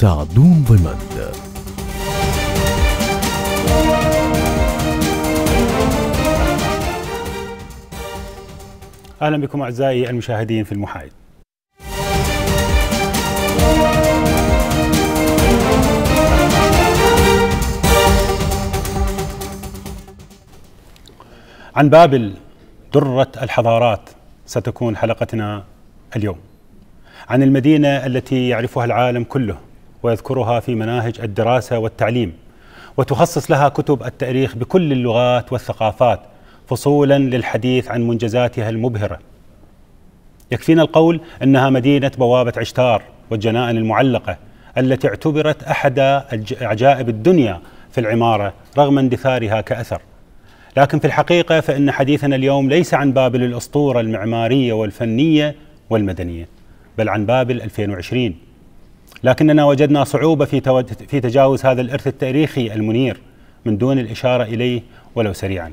سعدون ضمد اهلا بكم اعزائي المشاهدين في المحايد عن بابل دره الحضارات ستكون حلقتنا اليوم عن المدينه التي يعرفها العالم كله ويذكرها في مناهج الدراسة والتعليم وتخصص لها كتب التاريخ بكل اللغات والثقافات فصولا للحديث عن منجزاتها المبهرة يكفينا القول أنها مدينة بوابة عشتار والجنائن المعلقة التي اعتبرت أحد عجائب الدنيا في العمارة رغم اندثارها كأثر لكن في الحقيقة فإن حديثنا اليوم ليس عن بابل الأسطورة المعمارية والفنية والمدنية بل عن بابل 2020 لكننا وجدنا صعوبة في, في تجاوز هذا الإرث التاريخي المنير من دون الإشارة إليه ولو سريعا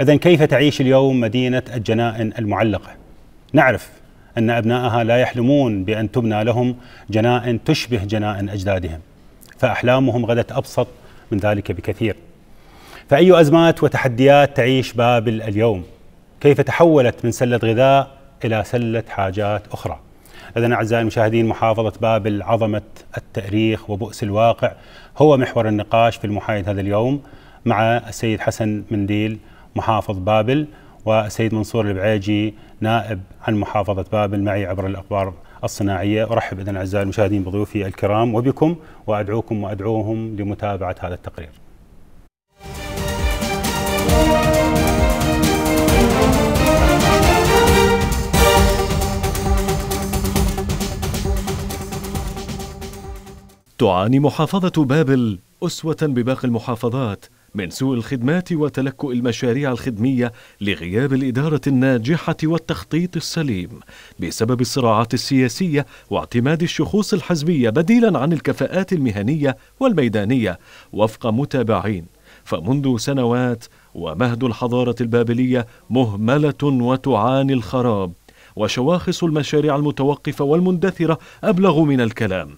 إذا كيف تعيش اليوم مدينة الجنائن المعلقة؟ نعرف أن أبنائها لا يحلمون بأن تبنى لهم جنائن تشبه جنائن أجدادهم فأحلامهم غدت أبسط من ذلك بكثير فأي أزمات وتحديات تعيش بابل اليوم؟ كيف تحولت من سلة غذاء إلى سلة حاجات أخرى؟ إذا أعزائي المشاهدين محافظة بابل عظمة التاريخ وبؤس الواقع هو محور النقاش في المحايد هذا اليوم مع السيد حسن منديل محافظ بابل والسيد منصور البعيجي نائب عن محافظة بابل معي عبر الأخبار الصناعية أرحب إذن أعزائي المشاهدين بضيوفي الكرام وبكم وأدعوكم وأدعوهم لمتابعة هذا التقرير تعاني محافظة بابل أسوة بباقي المحافظات من سوء الخدمات وتلكؤ المشاريع الخدمية لغياب الإدارة الناجحة والتخطيط السليم بسبب الصراعات السياسية واعتماد الشخوص الحزبية بديلا عن الكفاءات المهنية والميدانية وفق متابعين فمنذ سنوات ومهد الحضارة البابلية مهملة وتعاني الخراب وشواخص المشاريع المتوقفة والمندثرة أبلغ من الكلام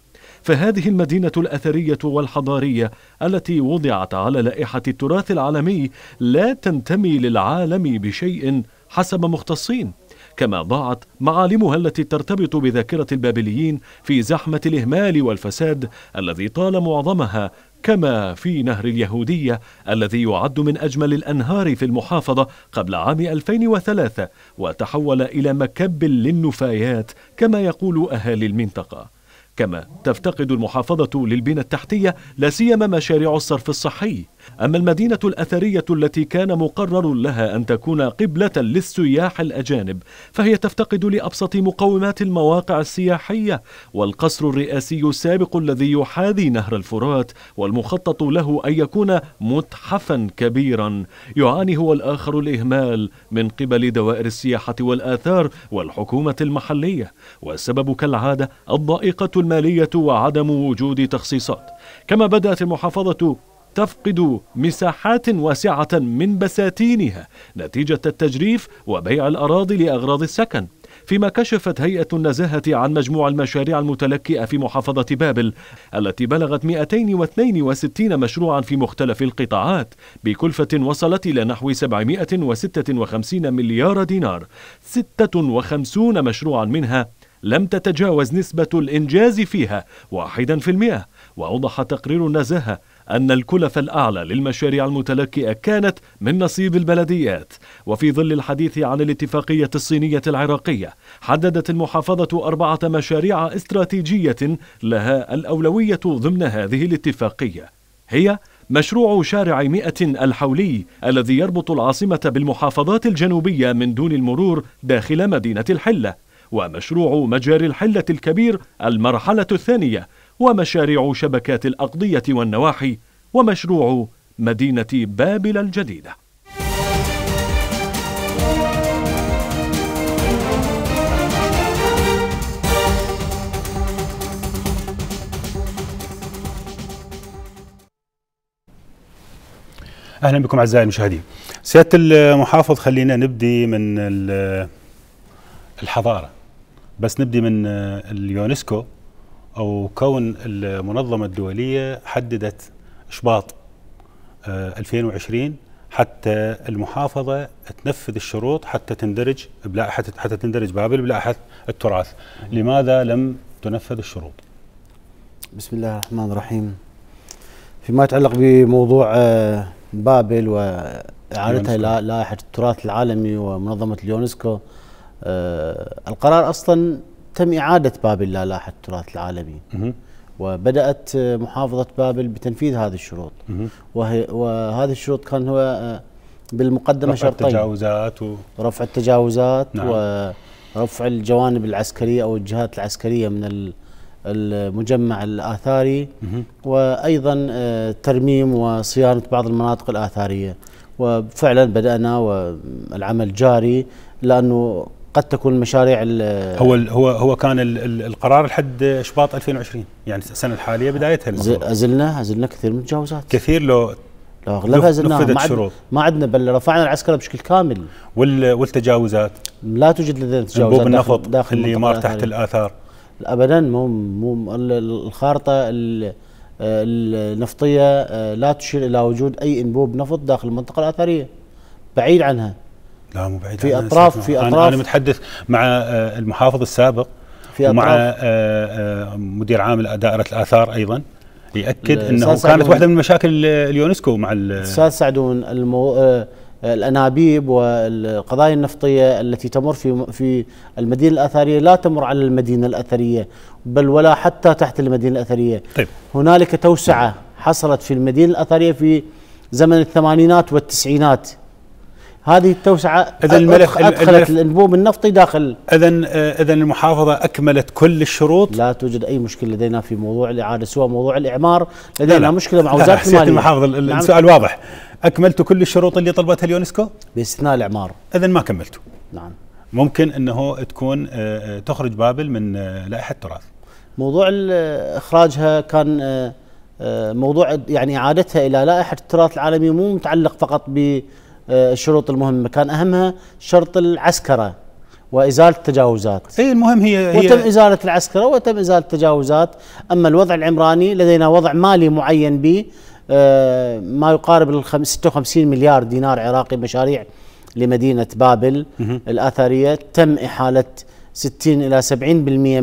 فهذه المدينة الأثرية والحضارية التي وضعت على لائحة التراث العالمي لا تنتمي للعالم بشيء حسب مختصين كما ضاعت معالمها التي ترتبط بذاكرة البابليين في زحمة الإهمال والفساد الذي طال معظمها كما في نهر اليهودية الذي يعد من أجمل الأنهار في المحافظة قبل عام 2003 وتحول إلى مكب للنفايات كما يقول أهالي المنطقة كما تفتقد المحافظة للبنى التحتية لا سيما مشاريع الصرف الصحي أما المدينة الأثرية التي كان مقرر لها أن تكون قبلة للسياح الأجانب فهي تفتقد لأبسط مقومات المواقع السياحية والقصر الرئاسي السابق الذي يحاذي نهر الفرات والمخطط له أن يكون متحفا كبيرا يعاني هو الآخر الإهمال من قبل دوائر السياحة والآثار والحكومة المحلية والسبب كالعادة الضائقة المالية وعدم وجود تخصيصات كما بدأت المحافظة تفقد مساحات واسعة من بساتينها نتيجة التجريف وبيع الأراضي لأغراض السكن فيما كشفت هيئة النزاهة عن مجموع المشاريع المتلكئة في محافظة بابل التي بلغت 262 مشروعا في مختلف القطاعات بكلفة وصلت إلى نحو 756 مليار دينار 56 مشروعا منها لم تتجاوز نسبة الإنجاز فيها 1% وأوضح تقرير النزاهة أن الكلف الأعلى للمشاريع المتلكئة كانت من نصيب البلديات وفي ظل الحديث عن الاتفاقية الصينية العراقية حددت المحافظة أربعة مشاريع استراتيجية لها الأولوية ضمن هذه الاتفاقية هي مشروع شارع مئة الحولي الذي يربط العاصمة بالمحافظات الجنوبية من دون المرور داخل مدينة الحلة ومشروع مجاري الحلة الكبير المرحلة الثانية ومشاريع شبكات الأقضية والنواحي ومشروع مدينة بابل الجديدة اهلا بكم اعزائي المشاهدين. سياده المحافظ خلينا نبدي من الحضاره بس نبدي من اليونسكو او كون المنظمه الدوليه حددت اشباط 2020 آه، حتى المحافظه تنفذ الشروط حتى تندرج بلائحه حتى تندرج بابل بلائحه التراث، لماذا لم تنفذ الشروط؟ بسم الله الرحمن الرحيم. فيما يتعلق بموضوع آه، بابل واعادتها الى لائحه التراث العالمي ومنظمه اليونسكو آه، القرار اصلا تم إعادة بابل إلى التراث العالمي وبدأت محافظة بابل بتنفيذ هذه الشروط وهي وهذه الشروط كان هو آه، بالمقدمة رفع شرطين التجاوزات و... رفع التجاوزات نعم. ورفع الجوانب العسكرية أو الجهات العسكرية من المجمع الآثاري وأيضا آه، ترميم وصيانة بعض المناطق الآثارية وفعلا بدأنا والعمل جاري لأنه قد تكون مشاريع هو هو هو كان القرار لحد شباط 2020 يعني السنه الحاليه بدايتها ازلنا ازلنا كثير من التجاوزات كثير لو لو اغلبها ازلناها ما, ما عندنا بل رفعنا العسكره بشكل كامل وال والتجاوزات لا توجد لدينا تجاوزات انبوب النفط داخل, داخل اللي مار تحت الاثار ابدا مو مو الخارطه النفطيه آه، لا تشير الى وجود اي انبوب نفط داخل المنطقه الاثريه بعيد عنها لا مو بعيد في اطراف في اطراف انا, متحدث مع آه، المحافظ السابق في أطراف ومع آه، آه، مدير عام دائره الاثار ايضا ياكد انه كانت واحده من مشاكل اليونسكو مع الاستاذ سعدون المو... الانابيب والقضايا النفطيه التي تمر في في المدينه الاثريه لا تمر على المدينه الاثريه بل ولا حتى تحت المدينه الاثريه طيب. هنالك توسعه حصلت في المدينه الاثريه في زمن الثمانينات والتسعينات هذه التوسعه اذا الملف ادخلت الانبوب النفطي داخل اذا آه، اذا المحافظه اكملت كل الشروط لا توجد اي مشكله لدينا في موضوع الاعاده سواء موضوع الاعمار لدينا لا لا مشكله مع وزاره الماليه المحافظه نعم السؤال واضح اكملتوا كل الشروط اللي طلبتها اليونسكو؟ باستثناء الاعمار اذا ما كملتوا نعم ممكن انه تكون آه، آه، تخرج بابل من لائحه التراث موضوع اخراجها كان موضوع يعني اعادتها الى لائحه التراث العالمي مو متعلق فقط ب آه، الشروط المهمه كان اهمها شرط العسكره وازاله التجاوزات. اي المهم هي, هي وتم ازاله العسكره وتم ازاله التجاوزات، اما الوضع العمراني لدينا وضع مالي معين به آه، ما يقارب ال 56 مليار دينار عراقي مشاريع لمدينه بابل الاثريه تم احاله 60 الى 70%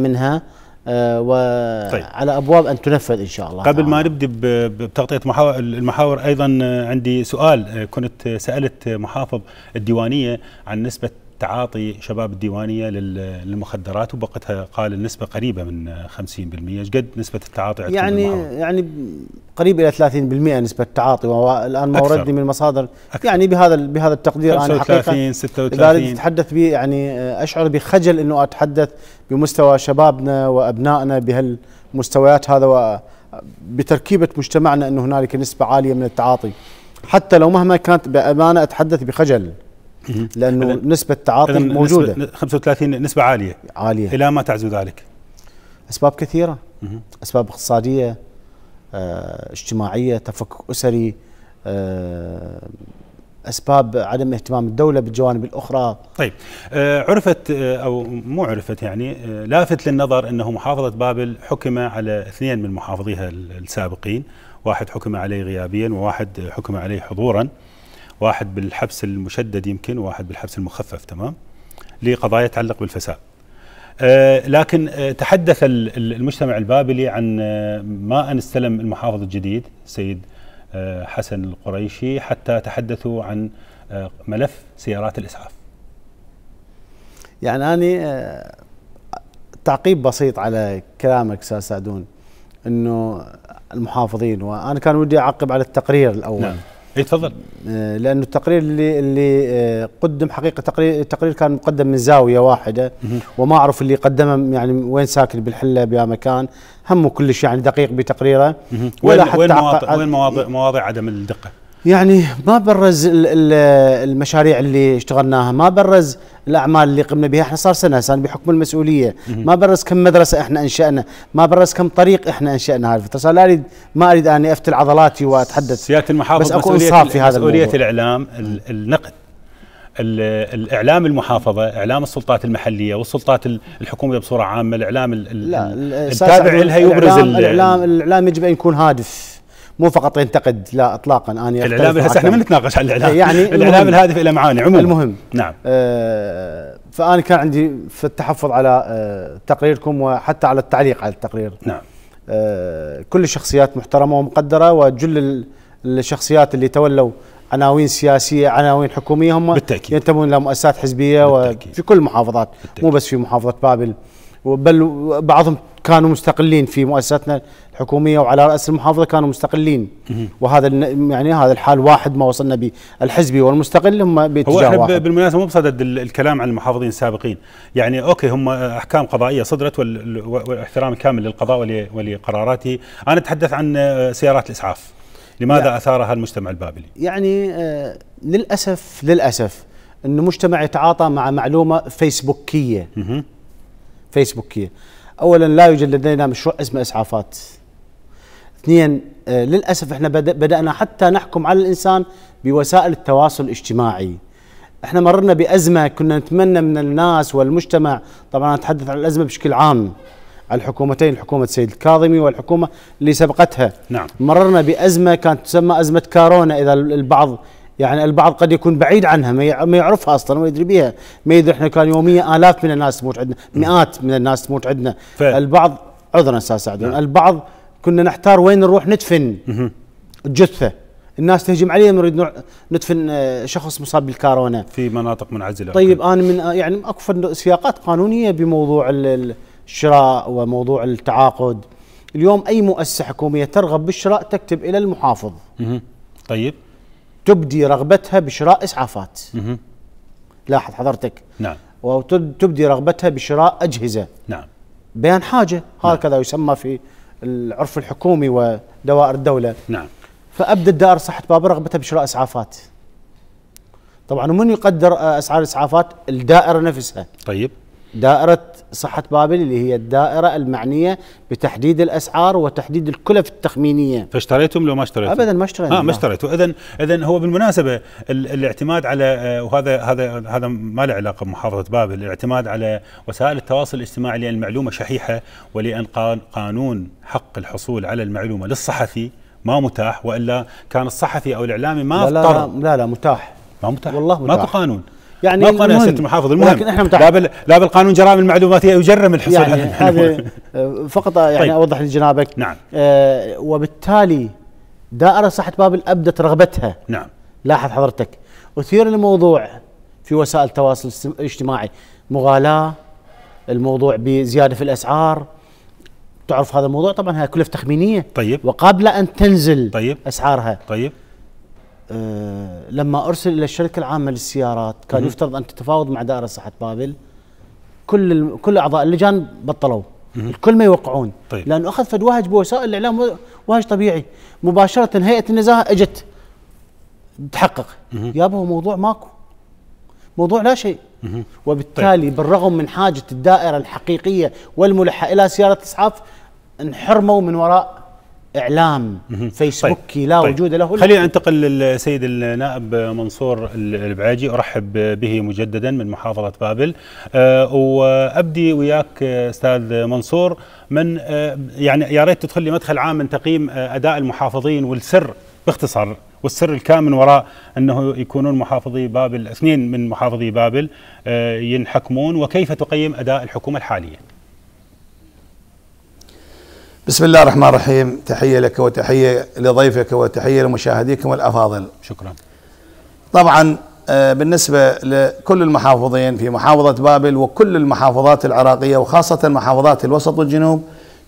منها آه، طيب. وعلى ابواب ان تنفذ ان شاء الله قبل ما نبدا بتغطيه محاور المحاور ايضا آه، عندي سؤال آه، كنت سالت محافظ الديوانيه عن نسبه تعاطي شباب الديوانية للمخدرات وبقتها قال النسبة قريبة من 50% ايش قد نسبة التعاطي يعني المحرم. يعني قريب إلى 30% نسبة التعاطي والآن ما وردني من المصادر أكثر. يعني بهذا بهذا التقدير أنا حقيقة 36 أتحدث به يعني آه، أشعر بخجل أنه أتحدث بمستوى شبابنا وأبنائنا بهالمستويات هذا بتركيبة مجتمعنا أنه هنالك نسبة عالية من التعاطي حتى لو مهما كانت بأمانة أتحدث بخجل لانه نسبه تعاطي موجوده 35 نسبه عاليه عاليه الى ما تعزو ذلك اسباب كثيره اسباب اقتصاديه اه اجتماعيه تفكك اسري اه اسباب عدم اهتمام الدوله بالجوانب الاخرى طيب آه، عرفت آه، او مو عرفت يعني آه، لافت للنظر انه محافظه بابل حكم على اثنين من محافظيها السابقين واحد حكم عليه غيابيا وواحد حكم عليه حضورا واحد بالحبس المشدد يمكن واحد بالحبس المخفف تمام لقضايا تتعلق بالفساد آه، لكن آه، تحدث المجتمع البابلي عن آه، ما أن استلم المحافظ الجديد السيد حسن القريشي حتى تحدثوا عن ملف سيارات الإسعاف يعني أنا تعقيب بسيط على كلامك استاذ سعدون انه المحافظين وانا كان ودي اعقب على التقرير الاول نعم. اي تفضل آه، لانه التقرير اللي اللي آه، قدم حقيقه تقرير التقرير كان مقدم من زاويه واحده وما اعرف اللي قدمه يعني وين ساكن بالحله بيا مكان همه كلش يعني دقيق بتقريره ولا وين حتى وين مواضع مواضع عدم الدقه يعني ما برز المشاريع اللي اشتغلناها ما برز الاعمال اللي قمنا بها احنا صار سنه سنه بحكم المسؤوليه ما برز كم مدرسه احنا انشانا ما برز كم طريق احنا انشانا هذا الفتره لا اريد ما اريد اني افتل عضلاتي واتحدث سياده المحافظ بس اكون انصاف في هذا مسؤوليه الاعلام النقد الاعلام المحافظه اعلام السلطات المحليه والسلطات الحكوميه بصوره عامه الاعلام لا التابع لها يبرز الاعلام الاعلام يجب ان يكون هادف مو فقط ينتقد لا اطلاقا انا الاعلام هسه احنا ما نتناقش على الاعلام إيه، يعني الاعلام الهادف الى معاني عموما المهم نعم آه فانا كان عندي في التحفظ على آه تقريركم وحتى على التعليق على التقرير نعم آه كل الشخصيات محترمه ومقدره وجل الشخصيات اللي تولوا عناوين سياسيه عناوين حكوميه هم بالتأكيد. ينتمون لمؤسسات حزبيه بالتأكيد. وفي كل المحافظات مو بس في محافظه بابل بل بعضهم كانوا مستقلين في مؤسستنا الحكوميه وعلى راس المحافظه كانوا مستقلين وهذا يعني هذا الحال واحد ما وصلنا به الحزبي والمستقل هم باتجاه هو احنا واحد. بالمناسبه مو بصدد الكلام عن المحافظين السابقين يعني اوكي هم احكام قضائيه صدرت والاحترام الكامل للقضاء ولقراراته انا اتحدث عن سيارات الاسعاف لماذا يعني اثارها المجتمع البابلي يعني آه، للاسف للاسف انه مجتمع يتعاطى مع معلومه فيسبوكيه فيسبوكيه اولا لا يوجد لدينا مشروع اسمه اسعافات اثنين آه، للاسف احنا بدانا حتى نحكم على الانسان بوسائل التواصل الاجتماعي احنا مررنا بازمه كنا نتمنى من الناس والمجتمع طبعا اتحدث عن الازمه بشكل عام على الحكومتين حكومه السيد الكاظمي والحكومه اللي سبقتها نعم مررنا بازمه كانت تسمى ازمه كورونا اذا البعض يعني البعض قد يكون بعيد عنها ما يعرفها اصلا ما يدري بها ما يدري احنا كان يوميا الاف من الناس تموت عندنا مئات من الناس تموت عندنا البعض عذرا استاذ سعد نعم. البعض كنا نحتار وين نروح ندفن الجثه الناس تهجم علينا نريد ندفن آه، شخص مصاب بالكورونا في مناطق منعزله طيب انا من آه، يعني اكو سياقات قانونيه بموضوع الشراء وموضوع التعاقد اليوم اي مؤسسه حكوميه ترغب بالشراء تكتب الى المحافظ طيب تبدي رغبتها بشراء اسعافات لاحظ حضرتك نعم وتبدي رغبتها بشراء اجهزه نعم بيان حاجه نعم. هكذا نعم. يسمى في العرف الحكومي ودوائر الدوله نعم فابدت دائره صحه بابل رغبتها بشراء اسعافات طبعا ومن يقدر آه، اسعار الاسعافات الدائره نفسها طيب دائرة صحة بابل اللي هي الدائرة المعنية بتحديد الأسعار وتحديد الكلف التخمينية فاشتريتم لو ما اشتريتم؟ أبدا ما اشتريت آه ما اشتريتوا إذا إذا هو بالمناسبة الاعتماد على آه، وهذا هذا هذا ما له علاقة بمحافظة بابل الاعتماد على وسائل التواصل الاجتماعي لأن المعلومة شحيحة ولأن قانون حق الحصول على المعلومة للصحفي ما متاح والا كان الصحفي او الاعلامي ما لا لا لا, لا متاح ما متاح والله متاح ماكو قانون يعني ما قانون يا سياده المحافظ المهم لكن احنا لا, بال... لا بالقانون جرائم المعلوماتيه يجرم الحصول يعني هذا فقط يعني طيب. اوضح لجنابك نعم آه وبالتالي دائره صحه بابل ابدت رغبتها نعم لاحظ حضرتك اثير الموضوع في وسائل التواصل الاجتماعي مغالاه الموضوع بزياده في الاسعار تعرف هذا الموضوع طبعا هي كلف تخمينيه طيب وقبل ان تنزل طيب اسعارها طيب آه، لما ارسل الى الشركه العامه للسيارات كان يفترض ان تتفاوض مع دائره صحه بابل كل كل اعضاء اللجان بطلوا الكل ما يوقعون طيب. لانه اخذ فد وهج بوسائل الاعلام وهج طبيعي مباشره هيئه النزاهه اجت تحقق يابا هو موضوع ماكو موضوع لا شيء وبالتالي طيب. بالرغم من حاجه الدائره الحقيقيه والملحه الى سياره اسعاف انحرموا من وراء اعلام فيسبوكي طيب. لا طيب. وجود له خلينا ننتقل للسيد النائب منصور البعاجي ارحب به مجددا من محافظه بابل أه وابدي وياك استاذ منصور من أه يعني يا ريت تدخل لي مدخل عام من تقييم آه، اداء المحافظين والسر باختصار والسر الكامن وراء انه يكونون محافظي بابل اثنين من محافظي بابل أه ينحكمون وكيف تقيم اداء الحكومه الحاليه؟ بسم الله الرحمن الرحيم تحية لك وتحية لضيفك وتحية لمشاهديكم الأفاضل شكرا طبعا آه، بالنسبة لكل المحافظين في محافظة بابل وكل المحافظات العراقية وخاصة محافظات الوسط والجنوب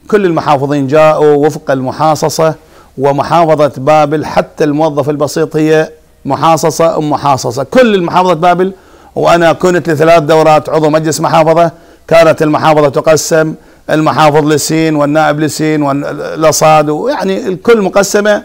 كل المحافظين جاءوا وفق المحاصصة ومحافظة بابل حتى الموظف البسيط هي محاصصة أم محاصصة كل محافظة بابل وأنا كنت لثلاث دورات عضو مجلس محافظة كانت المحافظة تقسم المحافظ للسين والنائب للسين والأصاد يعني الكل مقسمة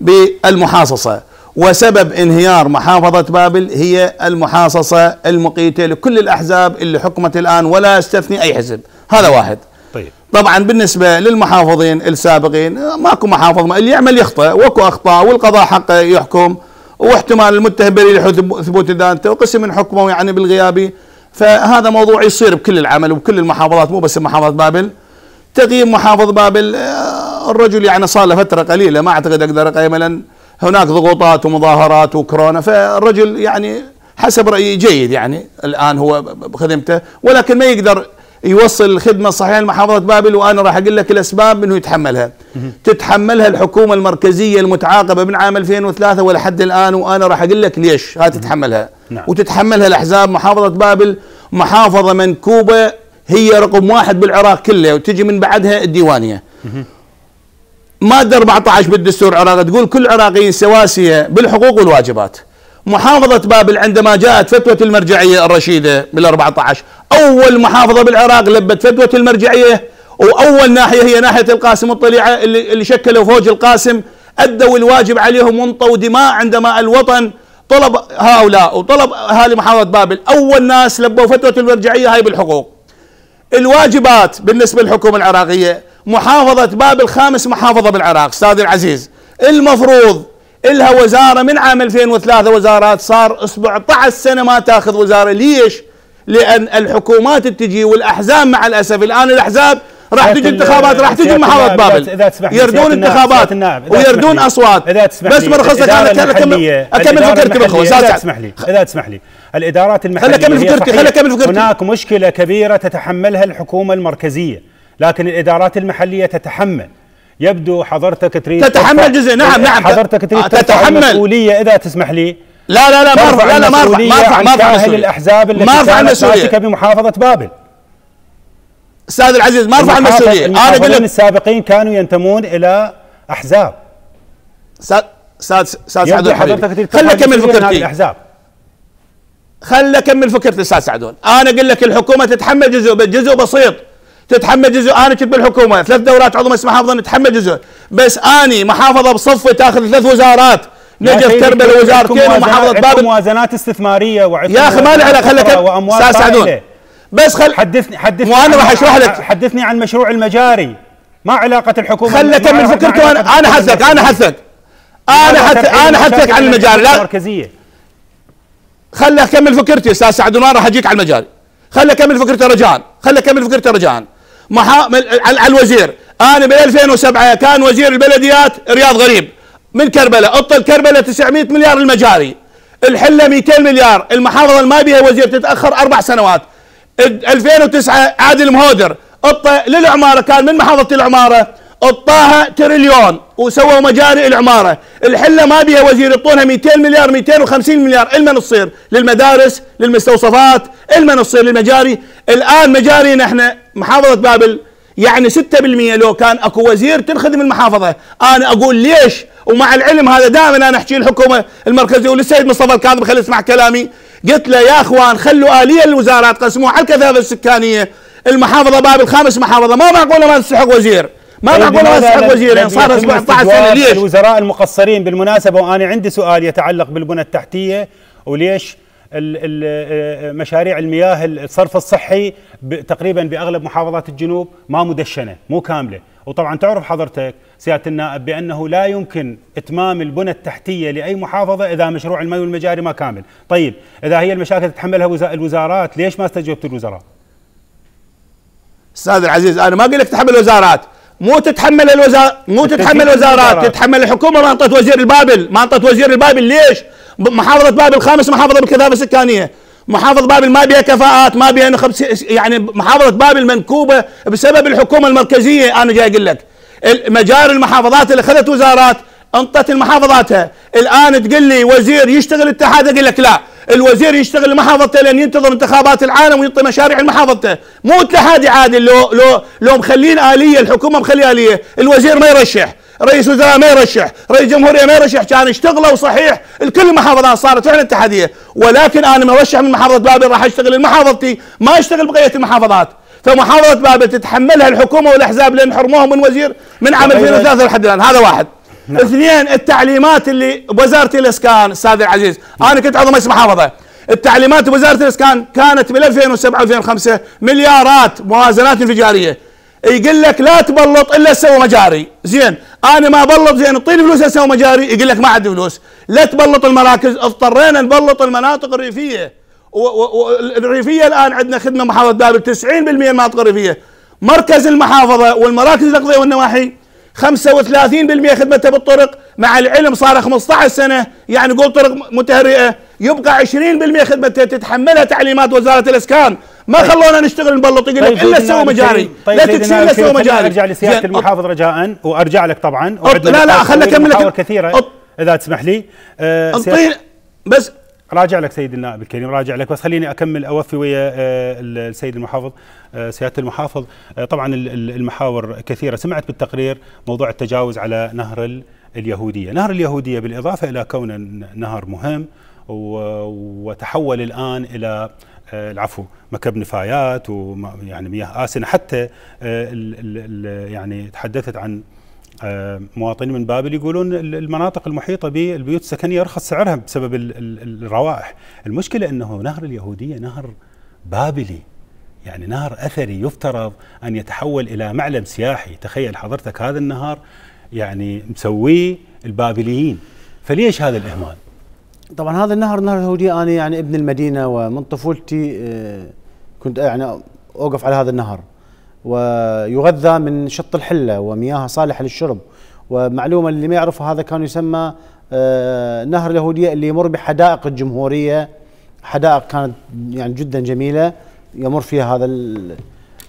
بالمحاصصة وسبب انهيار محافظة بابل هي المحاصصة المقيتة لكل الأحزاب اللي حكمت الآن ولا استثني أي حزب هذا واحد طيب طبعا بالنسبة للمحافظين السابقين ماكو محافظ ما اللي يعمل يخطأ واكو أخطاء والقضاء حقه يحكم واحتمال المتهم بريء ثبوت ادانته وقسم من حكمه يعني بالغيابي فهذا موضوع يصير بكل العمل وبكل المحافظات مو بس محافظة بابل تقييم محافظ بابل آه، الرجل يعني صار له فترة قليلة ما أعتقد أقدر أقيمه لأن هناك ضغوطات ومظاهرات وكورونا فالرجل يعني حسب رأيي جيد يعني الآن هو بخدمته ولكن ما يقدر يوصل الخدمة الصحية لمحافظة بابل وأنا راح أقول لك الأسباب أنه يتحملها تتحملها الحكومة المركزية المتعاقبة من عام 2003 ولحد الآن وأنا راح أقول لك ليش هاي تتحملها نعم. وتتحملها الأحزاب محافظة بابل محافظة منكوبة هي رقم واحد بالعراق كله وتجي من بعدها الديوانية مادة 14 بالدستور العراقي تقول كل عراقي سواسية بالحقوق والواجبات محافظة بابل عندما جاءت فتوة المرجعية الرشيدة بال14 أول محافظة بالعراق لبت فتوة المرجعية وأول ناحية هي ناحية القاسم الطليعة اللي, اللي شكلوا فوج القاسم أدوا الواجب عليهم وانطوا دماء عندما الوطن طلب هؤلاء وطلب أهالي محافظة بابل أول ناس لبوا فتوة المرجعية هاي بالحقوق الواجبات بالنسبة للحكومة العراقية محافظة بابل خامس محافظة بالعراق أستاذي العزيز المفروض إلها وزارة من عام 2003 وزارات صار 17 سنة ما تاخذ وزارة ليش لأن الحكومات تجي والأحزاب مع الأسف الآن الأحزاب راح تجي انتخابات راح تجي محافظه بابل يردون انتخابات ويردون اصوات اذا تسمح بس برخص لك انا اكمل اكمل فكرتي بالخوة اذا تسمح لي اذا تسمح لي الادارات المحليه خليني اكمل فكرتي خليني اكمل فكرتي هناك مشكله كبيره تتحملها الحكومه المركزيه لكن الادارات المحليه تتحمل يبدو حضرتك تريد تتحمل جزء نعم إيه، نعم حضرتك تريد آه، تتحمل المسؤوليه اذا تسمح لي لا لا لا ما ارفع لا لا ما ارفع ما ارفع ما ارفع اهل الاحزاب التي كانت بمحافظه بابل استاذ العزيز ما ارفع المسؤوليه انا اقول لك السابقين كانوا ينتمون الى احزاب استاذ استاذ سعدون حضرتك خليني اكمل فكرتي الاحزاب خليني اكمل فكرتي استاذ سعدون انا اقول لك الحكومه تتحمل جزء جزء بسيط تتحمل جزء انا كنت بالحكومه ثلاث دورات عضو مجلس محافظه نتحمل جزء بس اني محافظه بصفي تاخذ ثلاث وزارات نجف تربل وزارتين ومحافظه بابل موازنات استثماريه وعندكم يا اخي ما لي علاقه خليك استاذ سعدون بس خل حدثني حدثني وانا راح اشرح لك حدثني عن مشروع المجاري ما علاقه الحكومه خلك اكمل فكرته انا انا حثك انا حثك انا حثك انا حثك عن المجاري المركزيه خلي اكمل فكرتي استاذ سعدون راح اجيك على المجاري خلي اكمل فكرتي رجاء خلي اكمل فكرتي رجاء محا... على الوزير انا ب 2007 كان وزير البلديات رياض غريب من كربلاء ابطل كربلاء 900 مليار المجاري الحله 200 مليار المحافظه ما بيها وزير تتاخر اربع سنوات 2009 عادل مهودر للعماره كان من محافظه العماره الطاها تريليون وسووا مجاري العماره، الحله ما بيها وزير يعطونها 200 مليار 250 مليار، المن تصير؟ للمدارس، للمستوصفات، المن تصير للمجاري، الان مجارينا احنا محافظه بابل يعني 6% لو كان اكو وزير تنخدم المحافظه، انا اقول ليش؟ ومع العلم هذا دائما انا احكي الحكومه المركزيه وللسيد مصطفى الكاظم خلي يسمع كلامي، قلت له يا اخوان خلوا اليه للوزارات قسموها على الكثافه السكانيه، المحافظه بابل خامس محافظه ما معقوله ما تستحق وزير. ما معقول اقول وزيرين صار 17 سنه ليش؟ الوزراء المقصرين بالمناسبه وانا عندي سؤال يتعلق بالبنى التحتيه وليش آه، مشاريع المياه الصرف الصحي تقريبا باغلب محافظات الجنوب ما مدشنه مو كامله وطبعا تعرف حضرتك سياده النائب بانه لا يمكن اتمام البنى التحتيه لاي محافظه اذا مشروع المي والمجاري ما كامل طيب اذا هي المشاكل تتحملها الوزارات ليش ما استجوبت الوزراء استاذ العزيز انا ما قلت لك تحمل الوزارات مو تتحمل الوزارة مو تتحمل وزارات تتحمل الحكومة ما انطت وزير البابل ما انطت وزير البابل ليش محافظة بابل خامس محافظة بالكثافة السكانية محافظة بابل ما بيها كفاءات ما بيها نخب يعني محافظة بابل منكوبة بسبب الحكومة المركزية أنا جاي أقول لك مجار المحافظات اللي أخذت وزارات انطت المحافظاتها الان تقول لي وزير يشتغل اتحاد اقول لك لا الوزير يشتغل محافظته لان ينتظر انتخابات العالم ويعطي مشاريع لمحافظته مو اتحادي عادل لو لو لو مخلين اليه الحكومه مخليه اليه الوزير ما يرشح رئيس وزراء ما يرشح رئيس جمهوريه ما يرشح كان اشتغلوا صحيح الكل المحافظات صارت فعلا اتحاديه ولكن انا مرشح من محافظه بابل راح اشتغل محافظتي ما اشتغل بقيه المحافظات فمحافظه بابل تتحملها الحكومه والاحزاب لان حرموهم من وزير من عام طيب، 2003 لحد الان هذا واحد نعم. اثنين التعليمات اللي بوزاره الاسكان استاذ العزيز نعم. انا كنت عضو مجلس محافظه التعليمات بوزاره الاسكان كانت بال 2007 2005 مليارات موازنات انفجاريه يقول لك لا تبلط الا تسوي مجاري زين انا ما بلط زين اعطيني فلوس اسوي مجاري يقول لك ما عندي فلوس لا تبلط المراكز اضطرينا نبلط المناطق الريفيه والريفيه الان عندنا خدمه محافظه بابل 90% المناطق الريفيه مركز المحافظه والمراكز الاقضيه والنواحي 35% خدمته بالطرق مع العلم صار 15 سنة يعني قول طرق متهرئة يبقى 20% خدمته تتحملها تعليمات وزارة الإسكان ما طيب. خلونا نشتغل نبلط يقول لك الا سوى نعم، مجاري طيب لا تكسر الا نعم، سوى مجاري ارجع لسياده يعني المحافظ رجاء وارجع لك طبعا لا لا خليني اكمل لك كثيره اذا تسمح لي أه بس راجع لك سيد النائب الكريم راجع لك بس خليني اكمل اوفي ويا آه، السيد المحافظ آه، سياده المحافظ آه، طبعا المحاور كثيره سمعت بالتقرير موضوع التجاوز على نهر اليهوديه نهر اليهوديه بالاضافه الى كونه نهر مهم وتحول الان الى العفو مكب نفايات ويعني مياه اسنه حتى يعني تحدثت عن مواطنين من بابل يقولون المناطق المحيطة بالبيوت السكنية رخص سعرها بسبب الروائح المشكلة أنه نهر اليهودية نهر بابلي يعني نهر أثري يفترض أن يتحول إلى معلم سياحي تخيل حضرتك هذا النهر يعني مسويه البابليين فليش هذا الإهمال؟ طبعا هذا النهر نهر اليهودية أنا يعني ابن المدينة ومن طفولتي آه، كنت يعني أوقف على هذا النهر ويغذى من شط الحله ومياهها صالحه للشرب ومعلومه اللي ما يعرفها هذا كان يسمى آه، نهر اليهوديه اللي يمر بحدائق الجمهوريه حدائق كانت يعني جدا جميله يمر فيها هذا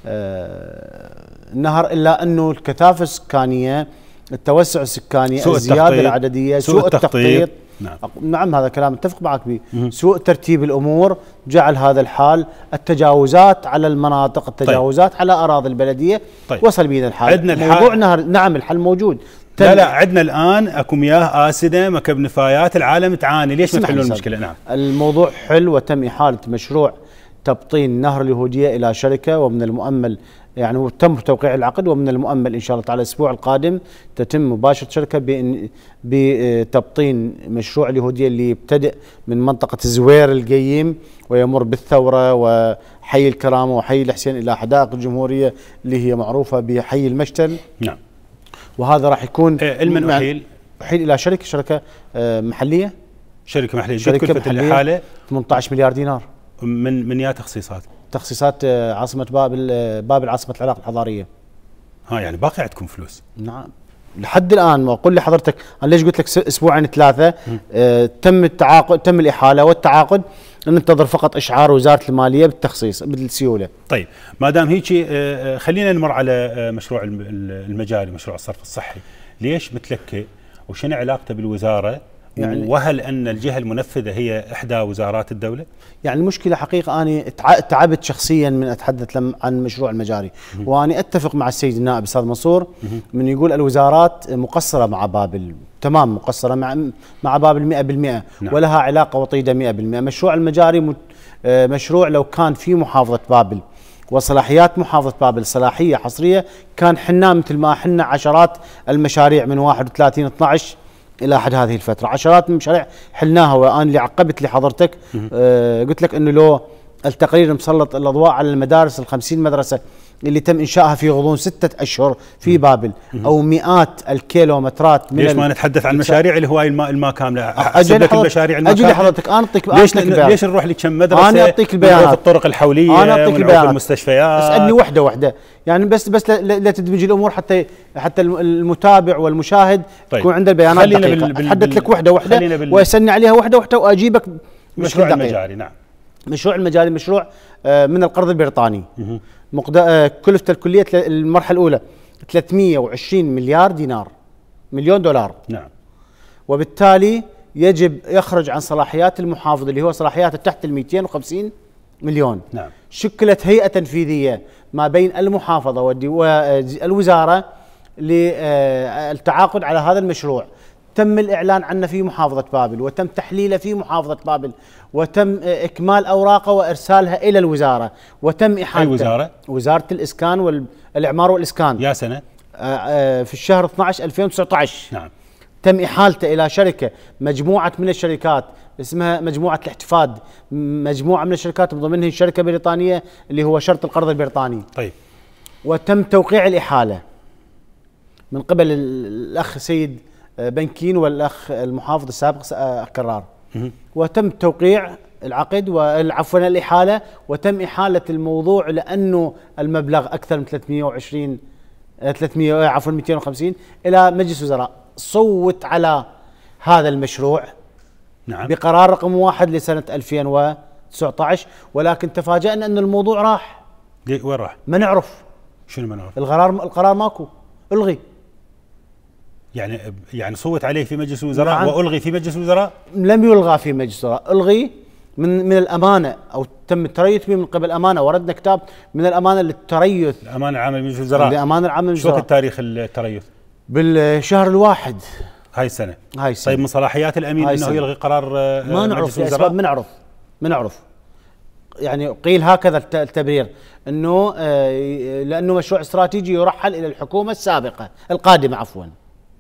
آه، النهر الا انه الكثافه السكانيه التوسع السكاني الزياده العدديه سوء التخطيط, التخطيط نعم. نعم هذا كلام اتفق معك به سوء ترتيب الامور جعل هذا الحال التجاوزات على المناطق طيب. التجاوزات طيب. على اراضي البلديه طيب. وصل بينا الحال عندنا الحال موضوع نهر نعم الحل موجود لا لا عندنا الان اكو مياه اسده مكب نفايات العالم تعاني ليش ما تحلون المشكله نعم الموضوع حل وتم احاله مشروع تبطين نهر اليهوديه الى شركه ومن المؤمل يعني تم توقيع العقد ومن المؤمل ان شاء الله تعالى الاسبوع القادم تتم مباشره شركه بتبطين مشروع اليهوديه اللي يبتدئ من منطقه زوير القيم ويمر بالثوره وحي الكرامه وحي الحسين الى حدائق الجمهوريه اللي هي معروفه بحي المشتل نعم وهذا راح يكون المن إيه، احيل احيل الى شركه شركه آه، محليه شركه محليه شركه محليه الحاله 18 مليار دينار من من يا تخصيصات تخصيصات آه، عاصمه بابل آه، بابل عاصمه العراق الحضاريه ها يعني باقي عندكم فلوس نعم لحد الان ما اقول لحضرتك انا ليش قلت لك اسبوعين ثلاثه آه تم التعاقد تم الاحاله والتعاقد ننتظر فقط اشعار وزاره الماليه بالتخصيص بالسيوله. طيب ما دام هيك آه, آه، خلينا نمر على آه مشروع المجاري مشروع الصرف الصحي، ليش متلكئ؟ وشنو علاقته بالوزاره يعني وهل ان الجهه المنفذه هي احدى وزارات الدوله؟ يعني المشكله حقيقه انا تعبت شخصيا من اتحدث عن مشروع المجاري، وانا اتفق مع السيد النائب استاذ منصور من يقول الوزارات مقصره مع بابل، تمام مقصره مع مع بابل 100% نعم. ولها علاقه وطيده 100%، مشروع المجاري آه، مشروع لو كان في محافظه بابل وصلاحيات محافظة بابل صلاحية حصرية كان حنا مثل ما حنا عشرات المشاريع من 31 12 الى حد هذه الفتره عشرات من المشاريع حلناها وانا اللي عقبت لحضرتك آه قلت لك انه لو التقرير مسلط الاضواء على المدارس ال50 مدرسه اللي تم انشائها في غضون ستة اشهر في بابل او مئات الكيلومترات من ليش ما نتحدث عن المشاريع اللي هو الما كامله اجل لك المشاريع المكاملة. اجل حضرتك انا اعطيك ليش ليش نروح لكم مدرسه انا اعطيك البيانات في الطرق الحوليه انا اعطيك البيانات المستشفيات اسالني وحده وحده يعني بس بس لتدمج الامور حتى حتى المتابع والمشاهد طيب. يكون عنده البيانات دقيقه بال... اتحدث لك وحده وحده بال... واسني عليها وحده وحده واجيبك مشروع دقيقة. المجاري نعم مشروع المجاري مشروع آه، من القرض البريطاني مقدا... آه، كلفته الكليه المرحله الاولى 320 مليار دينار مليون دولار نعم وبالتالي يجب يخرج عن صلاحيات المحافظ اللي هو صلاحياته تحت ال 250 مليون نعم شكلت هيئة تنفيذية ما بين المحافظة والوزارة للتعاقد آه، على هذا المشروع تم الإعلان عنه في محافظة بابل وتم تحليله في محافظة بابل وتم آه، إكمال أوراقه وإرسالها إلى الوزارة وتم إحالته أي وزارة؟ وزارة الإسكان والإعمار والإسكان يا سنة؟ آه، في الشهر 12 2019 نعم تم إحالته إلى شركة مجموعة من الشركات اسمها مجموعة الاحتفاد مجموعة من الشركات من ضمنها شركة بريطانية اللي هو شرط القرض البريطاني طيب وتم توقيع الإحالة من قبل الأخ سيد آه، بنكين والأخ المحافظ السابق آه، كرار وتم توقيع العقد عفوا الإحالة وتم إحالة الموضوع لأنه المبلغ أكثر من 320 300 آه، عفوا 250 إلى مجلس وزراء صوت على هذا المشروع نعم بقرار رقم واحد لسنة 2019 ولكن تفاجأنا أن الموضوع راح ليه وين راح؟ ما نعرف شنو ما نعرف؟ القرار القرار ماكو ألغي يعني يعني صوت عليه في مجلس الوزراء نعم. والغي في مجلس الوزراء؟ لم يلغى في مجلس الوزراء، الغي من من الامانه او تم التريث به من قبل امانه وردنا كتاب من الامانه للتريث الامانه العامه الوزراء الامانه العامه الوزراء شو التاريخ التريث؟ بالشهر الواحد هاي السنه هاي السنه طيب من صلاحيات الامين انه سنة. يلغي قرار آه، ما نعرف الاسباب ما نعرف ما نعرف يعني قيل هكذا التبرير انه آه، لانه مشروع استراتيجي يرحل الى الحكومه السابقه القادمه عفوا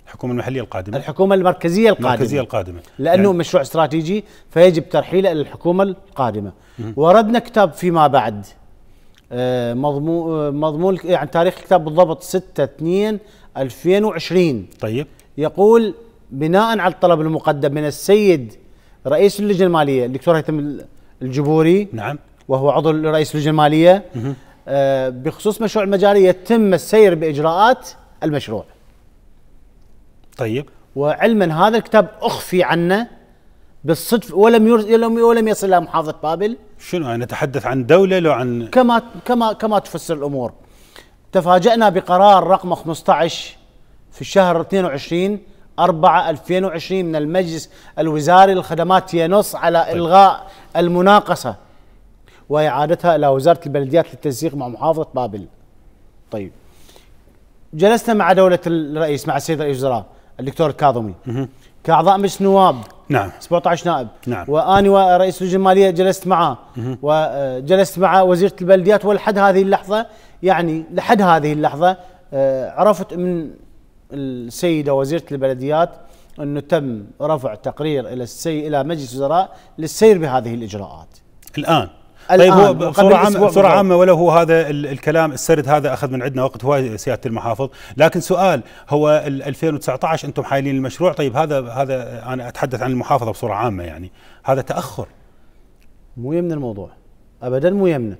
الحكومه المحليه القادمه الحكومه المركزيه القادمه المركزيه القادمه لانه يعني مشروع استراتيجي فيجب ترحيله الى الحكومه القادمه وردنا كتاب فيما بعد آه، مضمون مضمون يعني تاريخ الكتاب بالضبط 6 2 2020 طيب يقول بناء على الطلب المقدم من السيد رئيس اللجنه الماليه الدكتور هيثم الجبوري نعم وهو عضو رئيس اللجنه الماليه آه بخصوص مشروع المجاري يتم السير باجراءات المشروع طيب وعلما هذا الكتاب اخفي عنه بالصدفه ولم يرسل ولم يصل الى محافظه بابل شنو نتحدث عن دوله لو عن كما كما كما تفسر الامور تفاجأنا بقرار رقم 15 في الشهر 22 4 2020 من المجلس الوزاري للخدمات ينص على طيب. إلغاء المناقصة وإعادتها إلى وزارة البلديات للتنسيق مع محافظة بابل طيب جلسنا مع دولة الرئيس مع السيد رئيس الوزراء الدكتور الكاظمي كأعضاء مجلس نواب نعم 17 نائب نعم وأنا ورئيس لجنة المالية جلست معه وجلست مع وزيرة البلديات ولحد هذه اللحظة يعني لحد هذه اللحظة آه، عرفت من السيدة وزيرة البلديات أنه تم رفع تقرير إلى السي إلى مجلس الوزراء للسير بهذه الإجراءات الآن طيب هو بصوره عامه بصوره عامه ولو هو هذا الكلام السرد هذا اخذ من عندنا وقت هو سياده المحافظ، لكن سؤال هو 2019 انتم حايلين المشروع، طيب هذا هذا انا اتحدث عن المحافظه بصوره عامه يعني، هذا تاخر مو يمنا الموضوع ابدا مو يمنا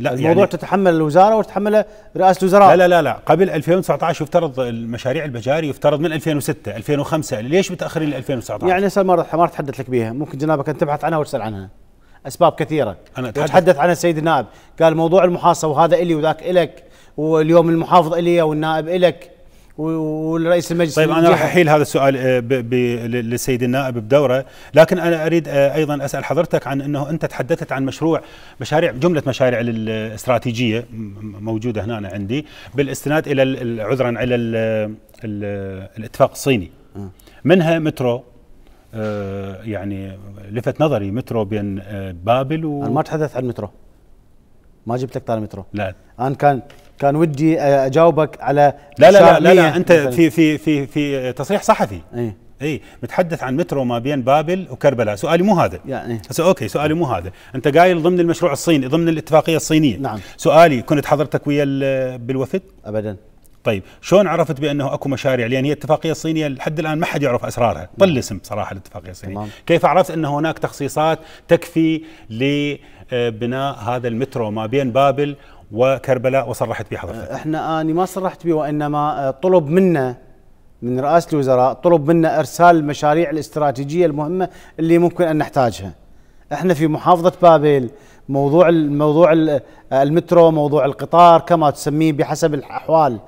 لا الموضوع يعني تتحمل الوزاره وتتحمله رئاسه الوزراء لا لا لا لا قبل 2019 يفترض المشاريع البجاري يفترض من 2006 2005 ليش متاخرين ل 2019 يعني هسه ما ما اتحدث لك بها ممكن جنابك انت تبحث عنها وتسال عنها اسباب كثيره انا اتحدث تحدث عنها السيد النائب قال موضوع المحاصصه وهذا الي وذاك الك واليوم المحافظ الي والنائب الك والرئيس المجلس طيب انا راح احيل هذا السؤال آه، للسيد النائب بدوره لكن انا اريد آه، ايضا اسال حضرتك عن انه انت تحدثت عن مشروع مشاريع جمله مشاريع الاستراتيجيه موجوده هنا عندي بالاستناد الى عذرا الى الاتفاق الصيني منها مترو آه، يعني لفت نظري مترو بين بابل و... انا ما تحدثت عن مترو ما جبت لك طال مترو لا انا كان كان ودي اجاوبك على لا لا لا, لا, لا انت في في في في تصريح صحفي اي اي متحدث عن مترو ما بين بابل وكربلاء سؤالي مو هذا يعني هسه اوكي سؤالي مو هذا انت قايل ضمن المشروع الصيني ضمن الاتفاقيه الصينيه نعم سؤالي كنت حضرتك ويا بالوفد ابدا طيب شلون عرفت بانه اكو مشاريع لان هي الاتفاقيه الصينيه لحد الان ما حد يعرف اسرارها نعم. طل اسم صراحه الاتفاقيه الصينيه تمام. كيف عرفت ان هناك تخصيصات تكفي لبناء هذا المترو ما بين بابل وكربلاء وصرحت به حضرتك أه، احنا اني ما صرحت به وانما أه، طلب منا من رئاسه الوزراء طلب منا ارسال المشاريع الاستراتيجيه المهمه اللي ممكن ان نحتاجها احنا في محافظه بابل موضوع الموضوع أه، المترو موضوع القطار كما تسميه بحسب الاحوال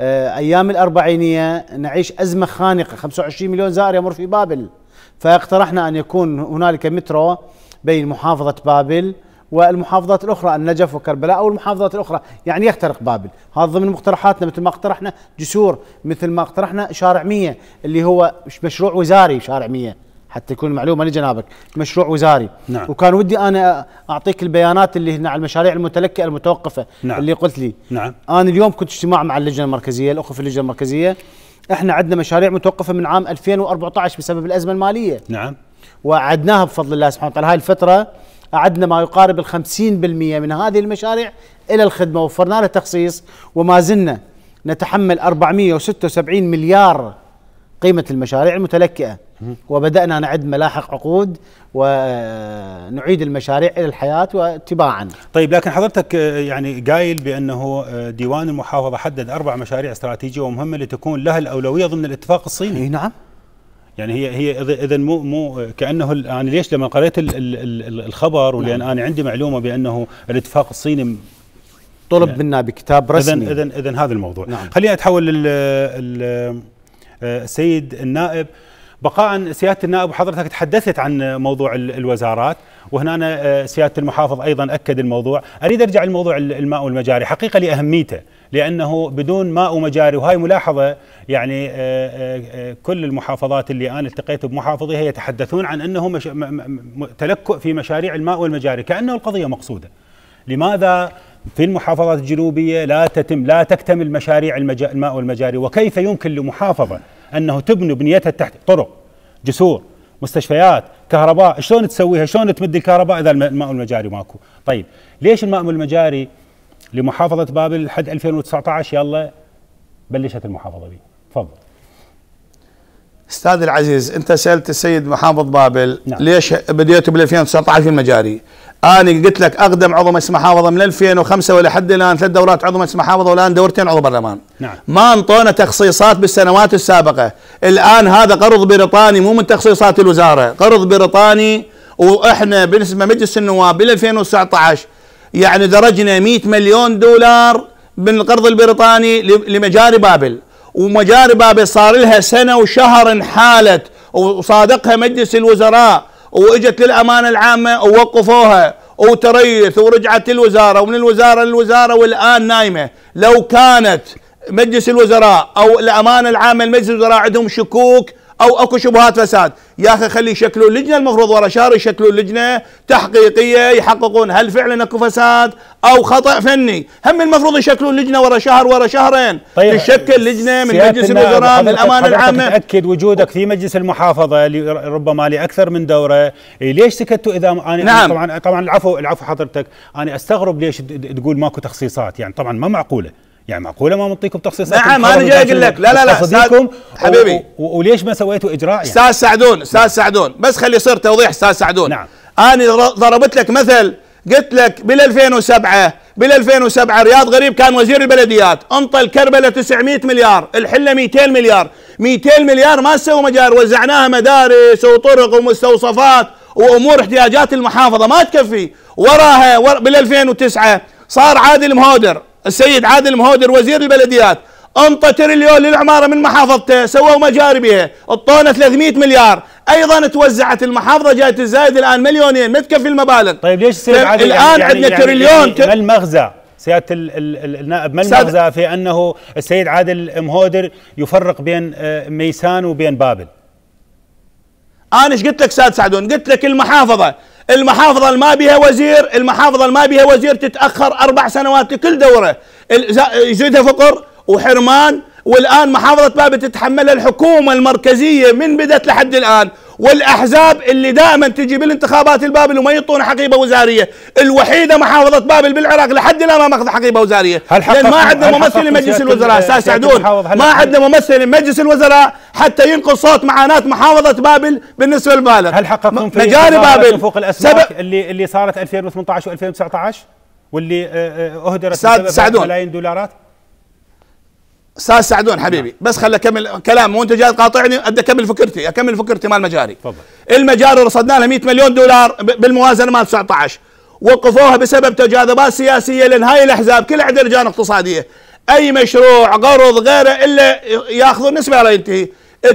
ايام الاربعينيه نعيش ازمه خانقه 25 مليون زائر يمر في بابل فاقترحنا ان يكون هنالك مترو بين محافظه بابل والمحافظات الاخرى النجف وكربلاء او المحافظات الاخرى يعني يخترق بابل هذا ضمن مقترحاتنا مثل ما اقترحنا جسور مثل ما اقترحنا شارع 100 اللي هو مشروع وزاري شارع 100 حتى يكون المعلومه لجنابك مشروع وزاري نعم. وكان ودي انا اعطيك البيانات اللي هنا على المشاريع المتلكئه المتوقفه نعم. اللي قلت لي نعم. انا اليوم كنت اجتماع مع اللجنه المركزيه الاخوه في اللجنه المركزيه احنا عندنا مشاريع متوقفه من عام 2014 بسبب الازمه الماليه نعم وعدناها بفضل الله سبحانه وتعالى هاي الفتره أعدنا ما يقارب الخمسين بالمئة من هذه المشاريع إلى الخدمة وفرنا له تخصيص وما زلنا نتحمل 476 مليار قيمة المشاريع المتلكئة وبدأنا نعد ملاحق عقود ونعيد المشاريع إلى الحياة واتباعا طيب لكن حضرتك آه، يعني قايل بأنه آه، ديوان المحافظة حدد أربع مشاريع استراتيجية ومهمة لتكون لها الأولوية ضمن الاتفاق الصيني نعم يعني هي هي اذا مو مو كانه انا ليش لما قريت الـ الـ الخبر ولان نعم. انا عندي معلومه بانه الاتفاق الصيني طلب يعني منا بكتاب رسمي اذا اذا اذا هذا الموضوع نعم. خلينا اتحول لل السيد آه، النائب بقاء سياده النائب وحضرتك تحدثت عن موضوع الوزارات وهنا آه، سياده المحافظ ايضا اكد الموضوع اريد ارجع لموضوع الماء والمجاري حقيقه لاهميته لانه بدون ماء ومجاري وهي ملاحظه يعني آه، آه، آه، كل المحافظات اللي انا التقيت بمحافظيها يتحدثون عن انه تلكؤ في مشاريع الماء والمجاري كانه القضيه مقصوده لماذا في المحافظات الجنوبيه لا تتم لا تكتمل مشاريع الماء والمجاري وكيف يمكن لمحافظه انه تبني بنيتها تحت طرق جسور مستشفيات كهرباء شلون تسويها شلون تمد الكهرباء اذا الماء والمجاري ماكو طيب ليش الماء والمجاري لمحافظه بابل لحد 2019 يلا بلشت المحافظه بي تفضل استاذ العزيز انت سالت السيد محافظ بابل نعم. ليش بديتوا بال 2019 في المجاري؟ انا قلت لك اقدم عضو مجلس محافظه من 2005 ولحد الان ثلاث دورات عضو مجلس محافظه والان دورتين عضو برلمان. نعم. ما انطونا تخصيصات بالسنوات السابقه، الان هذا قرض بريطاني مو من تخصيصات الوزاره، قرض بريطاني واحنا بالنسبه مجلس النواب بال 2019 يعني درجنا 100 مليون دولار من القرض البريطاني لمجاري بابل ومجاري بابل صار لها سنه وشهر انحالت وصادقها مجلس الوزراء واجت للامانه العامه ووقفوها وتريث ورجعت للوزاره ومن الوزاره للوزاره والان نايمه لو كانت مجلس الوزراء او الامانه العامه لمجلس الوزراء عندهم شكوك او اكو شبهات فساد يا اخي خلي شكلوا لجنه المفروض ورا شهر يشكلوا لجنه تحقيقيه يحققون هل فعلا اكو فساد او خطا فني هم المفروض يشكلوا لجنه ورا شهر ورا شهرين طيب تشكل لجنه من مجلس الوزراء من الامانه العامه تاكد وجودك في مجلس المحافظه ربما لاكثر من دوره إيه، ليش سكتوا اذا انا نعم. طبعا طبعا العفو العفو حضرتك انا استغرب ليش تقول ماكو تخصيصات يعني طبعا ما معقوله يعني معقوله ما منطيكم تخصيصات نعم انا جاي اقول لك لا لا لا استاذ حبيبي وليش ما سويتوا اجراء يعني استاذ سعدون استاذ سعدون بس خلي يصير توضيح استاذ سعدون نعم انا ضربت لك مثل قلت لك بال 2007 بال 2007 رياض غريب كان وزير البلديات انطى الكربله 900 مليار الحله 200 مليار 200 مليار ما سووا مجال وزعناها مدارس وطرق ومستوصفات وامور احتياجات المحافظه ما تكفي وراها ور بال 2009 صار عادل مهودر السيد عادل مهودر وزير البلديات انطى تريليون للعماره من محافظته سووا مجاري بها الطونه 300 مليار ايضا توزعت المحافظه جايه الزايد الان مليونين ما تكفي المبالغ طيب ليش السيد عادل الان يعني عندنا يعني تريليون يعني ما المغزى سياده النائب ما المغزى في انه السيد عادل مهودر يفرق بين آه، ميسان وبين بابل انا ايش قلت لك سعد سعدون قلت لك المحافظه المحافظة ما بها وزير المحافظة ما بها وزير تتأخر أربع سنوات لكل دورة يزيدها فقر وحرمان والآن محافظة بابل تتحملها الحكومة المركزية من بدت لحد الآن والاحزاب اللي دائما تجي بالانتخابات البابل وما يعطون حقيبه وزاريه، الوحيده محافظه بابل بالعراق لحد الان ما ماخذ حقيبه وزاريه، لان ما عندنا ممثل لمجلس الوزراء استاذ سعدون ما عندنا ممثل لمجلس الوزراء حتى ينقل صوت معاناه محافظه بابل بالنسبه للبالغ هل حققتم في مجاري بابل فوق الاسماك اللي اللي صارت 2018 و2019 واللي آه، آه، اهدرت سعدون ملايين دولارات؟ استاذ سعدون حبيبي نعم. بس خلي اكمل كلام وانت جاي تقاطعني ابدا اكمل فكرتي اكمل فكرتي مال مجاري تفضل المجاري رصدنا لها 100 مليون دولار بالموازنه مال 19 وقفوها بسبب تجاذبات سياسيه لان هاي الاحزاب كلها عندها لجان اقتصاديه اي مشروع قرض غيره الا ياخذوا نسبه على ينتهي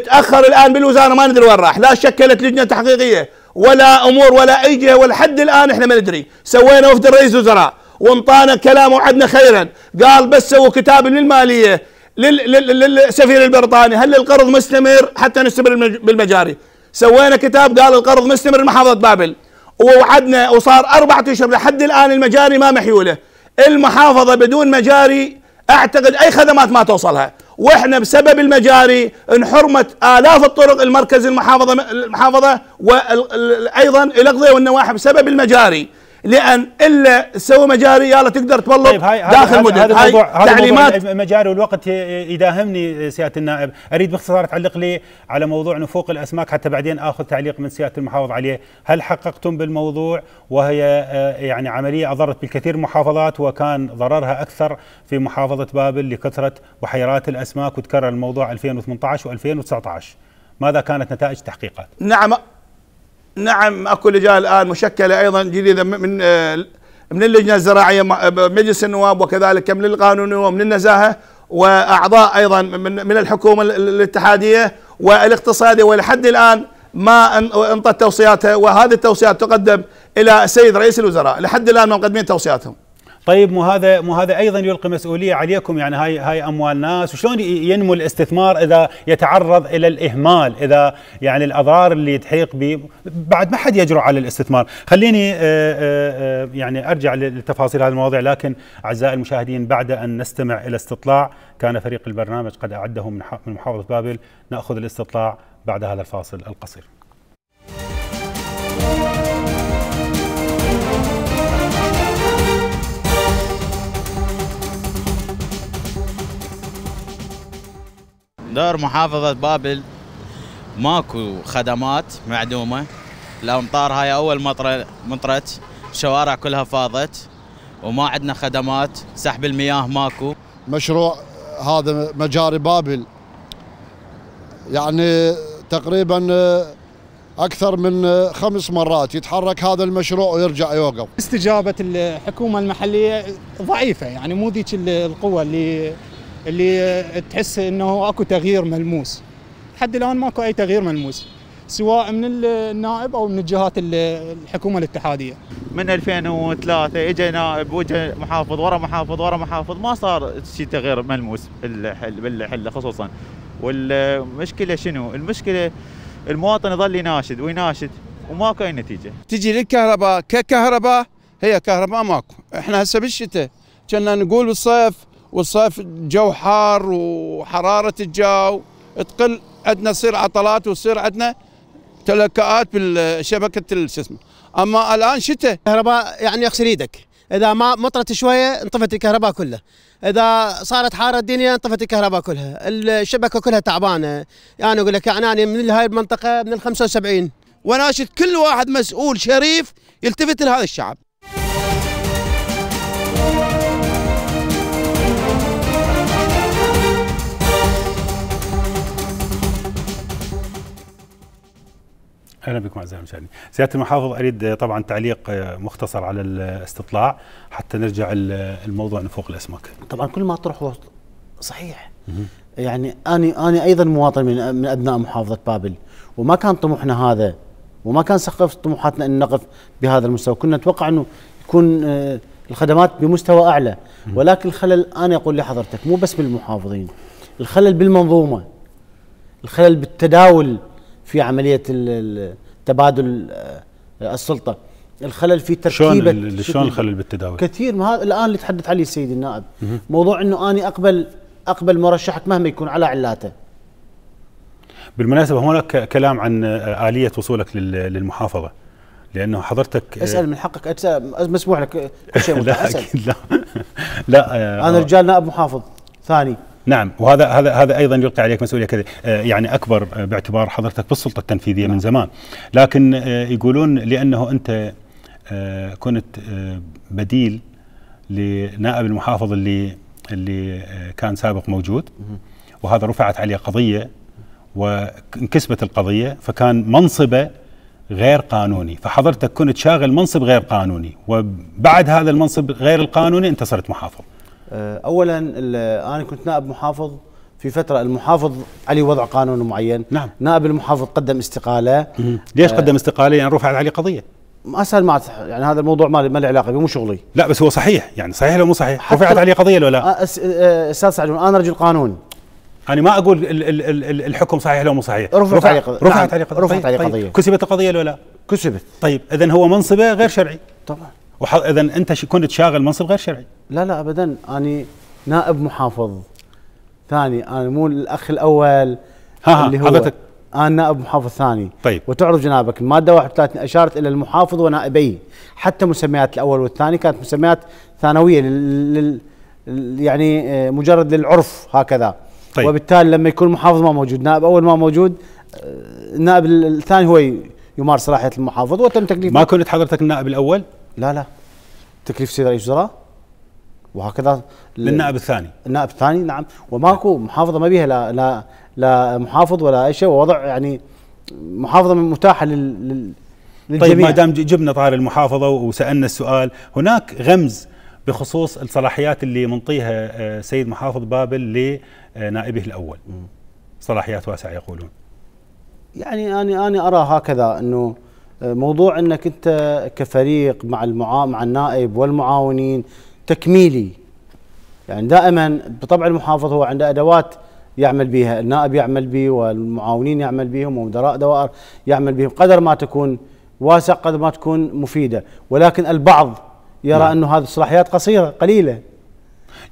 تاخر الان بالوزاره ما ندري وين راح لا شكلت لجنه تحقيقيه ولا امور ولا اي جهه ولحد الان احنا ما ندري سوينا وفد الرئيس وزراء وانطانا كلام وعدنا خيرا قال بس سووا كتاب للماليه للسفير البريطاني هل القرض مستمر حتى نستمر بالمجاري سوينا كتاب قال القرض مستمر محافظة بابل ووعدنا وصار أربعة أشهر لحد الآن المجاري ما محيولة المحافظة بدون مجاري أعتقد أي خدمات ما توصلها واحنا بسبب المجاري انحرمت الاف الطرق المركز المحافظه المحافظه وايضا الاقضيه والنواحي بسبب المجاري لان الا تسوي مجاري يلا تقدر تبلط طيب هاي داخل هاي مدن هذا الموضوع تعليمات مجاري والوقت يداهمني آه، سياده النائب اريد باختصار تعلق لي على موضوع نفوق الاسماك حتى بعدين اخذ تعليق من سياده المحافظ عليه هل حققتم بالموضوع وهي آه، يعني عمليه اضرت بالكثير من المحافظات وكان ضررها اكثر في محافظه بابل لكثره بحيرات الاسماك وتكرر الموضوع 2018 و2019 ماذا كانت نتائج التحقيقات نعم نعم اكو لجان الان مشكله ايضا جديده من من آه، اللجنه الزراعيه آه، مجلس النواب وكذلك من القانون ومن النزاهه واعضاء ايضا من من الحكومه الاتحاديه والاقتصاديه ولحد الان ما انطت توصياتها وهذه التوصيات تقدم الى السيد رئيس الوزراء لحد الان ما مقدمين توصياتهم طيب مو هذا مو هذا ايضا يلقي مسؤوليه عليكم يعني هاي هاي اموال ناس وشلون ينمو الاستثمار اذا يتعرض الى الاهمال اذا يعني الاضرار اللي تحيق به بعد ما حد يجرؤ على الاستثمار خليني آآ آه، آآ آه، آه، يعني ارجع لتفاصيل هذه المواضيع لكن اعزائي المشاهدين بعد ان نستمع الى استطلاع كان فريق البرنامج قد اعده من محافظه بابل ناخذ الاستطلاع بعد هذا الفاصل القصير دور محافظة بابل ماكو خدمات معدومة الأمطار هاي أول مطرة مطرت الشوارع كلها فاضت وما عندنا خدمات سحب المياه ماكو مشروع هذا مجاري بابل يعني تقريبا اكثر من خمس مرات يتحرك هذا المشروع ويرجع يوقف استجابه الحكومه المحليه ضعيفه يعني مو ذيك القوه اللي اللي تحس انه اكو تغيير ملموس لحد الان ماكو اي تغيير ملموس سواء من النائب او من الجهات الحكومه الاتحاديه. من 2003 اجى نائب واجى محافظ ورا محافظ ورا محافظ ما صار شيء تغيير ملموس بالحله خصوصا. والمشكله شنو؟ المشكله المواطن يظل يناشد ويناشد وماكو اي نتيجه. تجي للكهرباء ككهرباء هي كهرباء ماكو، احنا هسه بالشتاء كنا نقول بالصيف والصيف الجو حار وحراره الجو تقل عندنا تصير عطلات وتصير عندنا تلكات بالشبكه شو اسمه اما الان شتاء الكهرباء يعني يغسل ايدك اذا ما مطرت شويه انطفت الكهرباء كلها اذا صارت حاره الدنيا انطفت الكهرباء كلها الشبكه كلها تعبانه يعني انا اقول لك يعني انا من هاي المنطقه من ال 75 وناشد كل واحد مسؤول شريف يلتفت لهذا الشعب اهلا بكم اعزائي المشاهدين. سياده المحافظ اريد طبعا تعليق آه، مختصر على الاستطلاع حتى نرجع الموضوع نفوق الاسماك. طبعا كل ما اطرحه صحيح. يعني انا انا ايضا مواطن من من ابناء محافظه بابل وما كان طموحنا هذا وما كان سقف طموحاتنا ان نقف بهذا المستوى، كنا نتوقع انه يكون آه، الخدمات بمستوى اعلى، ولكن الخلل انا اقول لحضرتك مو بس بالمحافظين، الخلل بالمنظومه الخلل بالتداول في عمليه تبادل آه، السلطه الخلل في تركيبه شلون شلون الخلل بالتداول؟ كثير ما هذا الان اللي تحدث عليه السيد النائب مه. موضوع انه اني اقبل اقبل مرشحك مهما يكون على علاته بالمناسبه هناك كلام عن آه، اليه وصولك للمحافظه لانه حضرتك آه، اسال من حقك اسال مسموح لك شيء لا اكيد لا لا انا رجال نائب محافظ ثاني نعم وهذا هذا هذا ايضا يلقي عليك مسؤوليه كذا آه، يعني اكبر آه، باعتبار حضرتك بالسلطه التنفيذيه نعم. من زمان لكن آه، يقولون لانه انت كنت بديل لنائب المحافظ اللي اللي كان سابق موجود وهذا رفعت عليه قضيه وانكسبت القضيه فكان منصبه غير قانوني فحضرتك كنت شاغل منصب غير قانوني وبعد هذا المنصب غير القانوني انت صرت محافظ آه، اولا انا كنت نائب محافظ في فترة المحافظ عليه وضع قانون معين نعم نائب المحافظ قدم استقالة مم. ليش آه، قدم استقالة يعني رفعت عليه قضية ما اسال ما يعني هذا الموضوع ما له علاقه به مو شغلي لا بس هو صحيح يعني صحيح لو مو صحيح رفعت عليه قضيه ولا لا آه، استاذ سعد انا رجل قانون انا ما اقول الحكم صحيح لو مو صحيح رفعت رفع نعم. عليه قضيه رفعت عليه قضيه رفعت عليه قضيه كسبت القضيه ولا لا كسبت طيب اذا هو منصبه غير شرعي طبعا وح... اذا انت ش... كنت شاغل منصب غير شرعي لا لا ابدا اني نائب محافظ ثاني انا مو الاخ الاول ها اللي هو حضرتك انا نائب محافظ ثاني طيب وتعرف جنابك الماده 31 اشارت الى المحافظ ونائبيه حتى مسميات الاول والثاني كانت مسميات ثانويه لل... لل... يعني آه، مجرد للعرف هكذا طيب. وبالتالي لما يكون محافظ ما موجود نائب اول ما موجود آه، النائب الثاني هو يمارس صلاحيه المحافظ وتم تكليفه ما كنت حضرتك النائب الاول لا لا تكليف سيد رئيس وزراء وهكذا للنائب الثاني النائب الثاني نعم وماكو محافظه ما بيها لا لا لا محافظ ولا اي شيء ووضع يعني محافظه متاحه لل للجميع. طيب ما دام جبنا طار المحافظه وسالنا السؤال هناك غمز بخصوص الصلاحيات اللي منطيها آه، سيد محافظ بابل لنائبه الاول صلاحيات واسعه يقولون يعني انا انا ارى هكذا انه موضوع انك انت كفريق مع المعا... مع النائب والمعاونين تكميلي يعني دائما بطبع المحافظ هو عنده ادوات يعمل بها النائب يعمل به والمعاونين يعمل بهم ومدراء دوائر يعمل بهم قدر ما تكون واسع قدر ما تكون مفيده ولكن البعض يرى نعم. انه هذه الصلاحيات قصيره قليله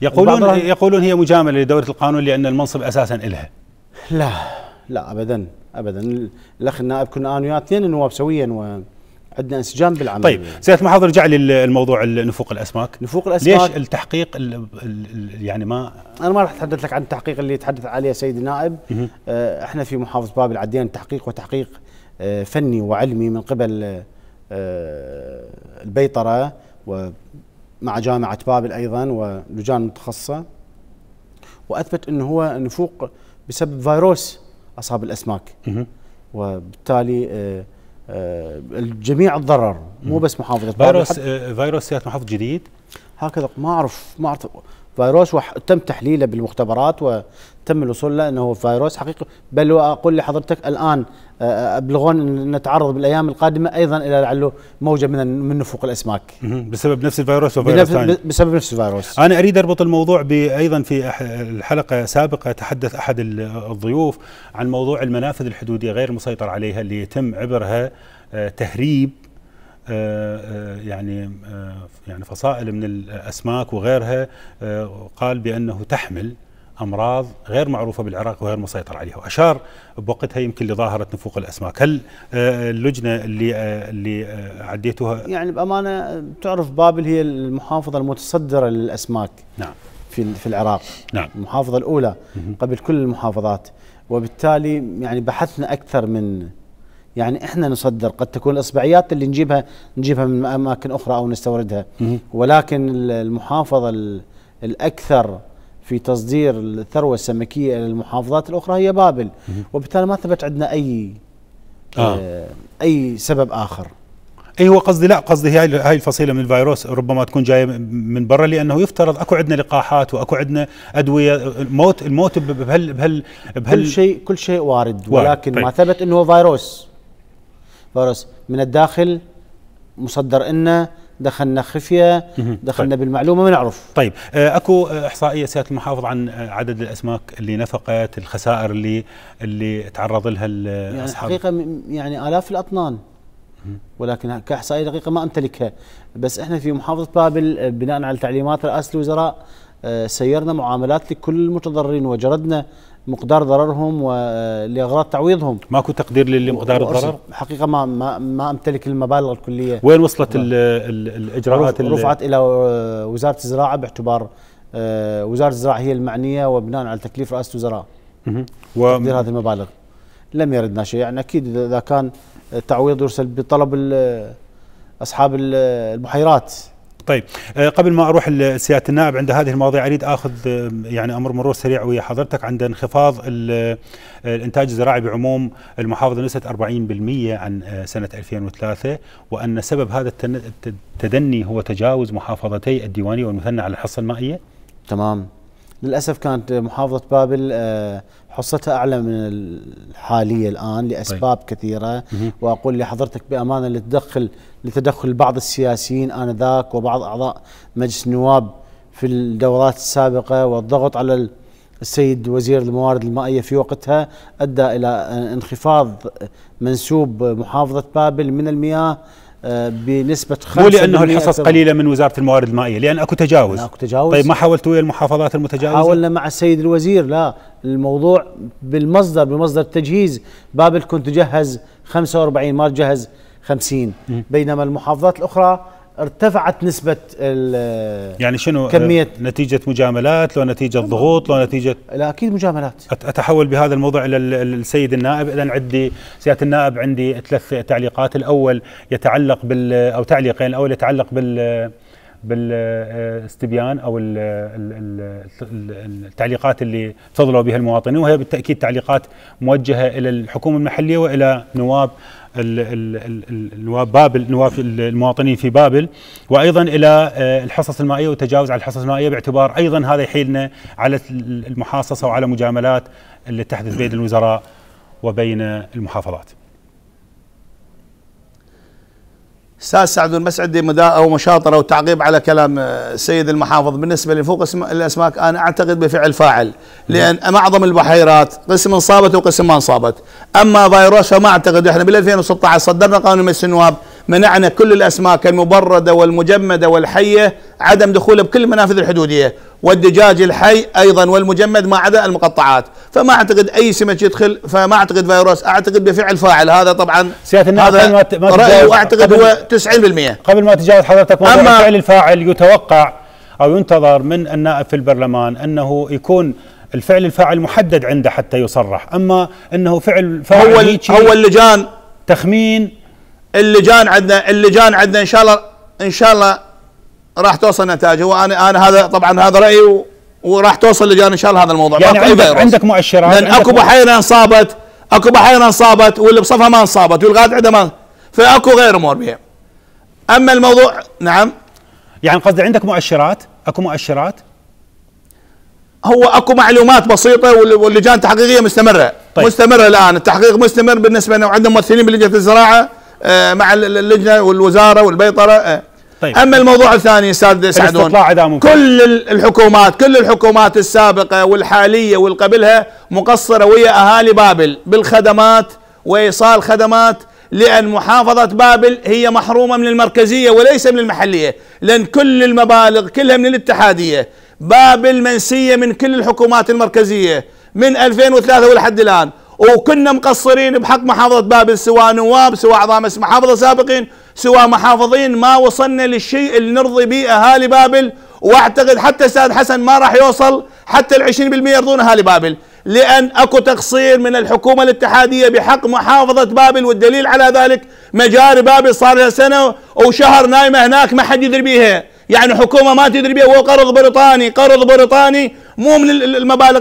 يقولون يقولون هي مجامله لدوره القانون لان المنصب اساسا الها لا لا ابدا ابدا الاخ النائب كنا انا وياه اثنين نواب سويا و عندنا انسجام بالعمل طيب سياده المحاضر رجع لي الموضوع نفوق الاسماك نفوق الاسماك ليش التحقيق الـ الـ يعني ما انا ما راح اتحدث لك عن التحقيق اللي تحدث عليه سيد النائب آه احنا في محافظه بابل عدينا تحقيق وتحقيق آه فني وعلمي من قبل آه البيطره ومع جامعه بابل ايضا ولجان متخصصه واثبت انه هو نفوق بسبب فيروس اصاب الاسماك وبالتالي آه، آه، الجميع تضرر مو بس محافظه فيروس آه، فيروس محافظ جديد هكذا ما اعرف ما اعرف فيروس وتم تحليله بالمختبرات وتم الوصول له انه فيروس حقيقي بل واقول لحضرتك الان آه، آه، ابلغون ان نتعرض بالايام القادمه ايضا الى لعله موجه من من نفوق الاسماك. بسبب نفس الفيروس وفيروس ثاني. بسبب نفس الفيروس. انا اريد اربط الموضوع ايضا في الحلقه السابقه تحدث احد الضيوف عن موضوع المنافذ الحدوديه غير المسيطر عليها اللي يتم عبرها آه، تهريب آه، آه، يعني آه، يعني فصائل من الاسماك وغيرها قال بانه تحمل امراض غير معروفه بالعراق وغير مسيطر عليها واشار بوقتها يمكن لظاهره نفوق الاسماك هل اللجنه اللي اللي عديتوها يعني بامانه تعرف بابل هي المحافظه المتصدره للاسماك نعم في في العراق نعم المحافظه الاولى قبل كل المحافظات وبالتالي يعني بحثنا اكثر من يعني احنا نصدر قد تكون الاصبعيات اللي نجيبها نجيبها من اماكن اخرى او نستوردها ولكن المحافظه الاكثر في تصدير الثروه السمكيه الى المحافظات الاخرى هي بابل وبالتالي ما ثبت عندنا اي آه. آه. اي سبب اخر اي هو قصدي لا قصدي هي هاي الفصيله من الفيروس ربما تكون جايه من برا لانه يفترض اكو عندنا لقاحات واكو عندنا ادويه الموت الموت بهال بهال بهال كل شيء كل شيء وارد, وارد ولكن طيب. ما ثبت انه فيروس فرس من الداخل مصدر لنا دخلنا خفيه دخلنا طيب. بالمعلومه ما نعرف طيب آه، اكو آه، احصائيه سياده المحافظ عن آه، عدد الاسماك اللي نفقت الخسائر اللي اللي تعرض لها الاصحاب يعني حقيقه يعني الاف الاطنان ولكن كاحصائيه دقيقه ما امتلكها بس احنا في محافظه بابل بناء على تعليمات رئاسه الوزراء آه، سيرنا معاملات لكل المتضررين وجردنا مقدار ضررهم ولاغراض آه، تعويضهم ماكو تقدير لمقدار الضرر حقيقه ما ما, ما امتلك المبالغ الكليه وين وصلت ال ال الاجراءات رفعت الى آه، وزاره الزراعه باعتبار وزاره الزراعه هي المعنيه وبناء على تكليف رئاسه الوزراء و... تقدير هذه المبالغ لم يردنا شيء يعني اكيد اذا كان تعويض يرسل بطلب اصحاب البحيرات طيب آه، قبل ما اروح لسياده النائب عند هذه المواضيع اريد اخذ آه، يعني امر مرور سريع ويا حضرتك عند انخفاض آه، الانتاج الزراعي بعموم المحافظه نسبه 40% عن سنه 2003 وان سبب هذا التدني هو تجاوز محافظتي الديوانيه والمثنى على الحصه المائيه تمام للاسف كانت محافظه بابل حصتها أعلى من الحالية الآن لأسباب طيب. كثيرة وأقول لحضرتك بأمانة لتدخل لتدخل بعض السياسيين آنذاك وبعض أعضاء مجلس النواب في الدورات السابقة والضغط على السيد وزير الموارد المائية في وقتها أدى إلى انخفاض منسوب محافظة بابل من المياه بنسبه خمسة مو لانه الحصص قليله من وزاره الموارد المائيه لان اكو تجاوز اكو تجاوز طيب ما حاولتوا ويا المحافظات المتجاوزه؟ حاولنا مع السيد الوزير لا الموضوع بالمصدر بمصدر التجهيز بابل كنت جهز 45 ما جهز 50 بينما المحافظات الاخرى ارتفعت نسبة يعني شنو كمية نتيجة مجاملات لو نتيجة ضغوط لو نتيجة لا أكيد مجاملات أتحول بهذا الموضوع إلى السيد النائب إذا عندي سيادة النائب عندي ثلاث تعليقات الأول يتعلق بال أو تعليقين الأول يتعلق بال بالاستبيان او التعليقات اللي فضلوا بها المواطنين وهي بالتاكيد تعليقات موجهه الى الحكومه المحليه والى نواب بابل نواف المواطنين في بابل وايضا الى آه، الحصص المائيه والتجاوز على الحصص المائيه باعتبار ايضا هذا يحيلنا على المحاصصه وعلى مجاملات اللي تحدث بين الوزراء وبين المحافظات. استاذ سعد المسعد او مشاطره وتعقيب على كلام السيد آه، المحافظ بالنسبه لفوق الاسماك انا اعتقد بفعل فاعل لان نعم. معظم البحيرات قسم انصابت وقسم ما انصابت اما فيروس فما اعتقد احنا بال 2016 صدرنا قانون مجلس النواب منعنا كل الأسماك المبردة والمجمدة والحية عدم دخولها بكل المنافذ الحدودية والدجاج الحي أيضا والمجمد ما عدا المقطعات فما أعتقد أي سمك يدخل فما أعتقد فيروس أعتقد بفعل فاعل هذا طبعا سياده النائب هذا رأيي وأعتقد هو 90% قبل ما تجاوز حضرتك موضوع فعل الفاعل يتوقع أو ينتظر من النائب في البرلمان أنه يكون الفعل الفاعل محدد عنده حتى يصرح اما انه فعل فاعل هو هو اللجان تخمين اللجان عندنا اللجان عندنا ان شاء الله ان شاء الله راح توصل نتائج وانا انا هذا طبعا هذا رايي وراح توصل لجان ان شاء الله هذا الموضوع يعني عندك, فيروس. عندك مؤشرات لان اكو بحيره انصابت اكو بحيره انصابت واللي بصفها ما انصابت والغاد عنده ما فاكو غير امور بها اما الموضوع نعم يعني قصدي عندك مؤشرات اكو مؤشرات هو اكو معلومات بسيطه واللجان التحقيقيه مستمره طيب. مستمره الان التحقيق مستمر بالنسبه انه عندنا ممثلين بلجنه الزراعه آه، مع اللجنه والوزاره والبيطره آه. طيب. اما الموضوع الثاني استاذ سعدون كل الحكومات كل الحكومات السابقه والحاليه والقبلها مقصره ويا اهالي بابل بالخدمات وايصال خدمات لان محافظه بابل هي محرومه من المركزيه وليس من المحليه لان كل المبالغ كلها من الاتحاديه بابل منسيه من كل الحكومات المركزيه من 2003 ولحد الان وكنا مقصرين بحق محافظة بابل سواء نواب سواء أعضاء مجلس محافظة سابقين سواء محافظين ما وصلنا للشيء اللي نرضي به أهالي بابل وأعتقد حتى أستاذ حسن ما راح يوصل حتى ال 20% يرضون أهالي بابل لأن أكو تقصير من الحكومة الاتحادية بحق محافظة بابل والدليل على ذلك مجاري بابل صار لها سنة وشهر نايمة هناك ما حد يدري بيها يعني حكومة ما تدري بيها وقرض بريطاني قرض بريطاني مو من المبالغ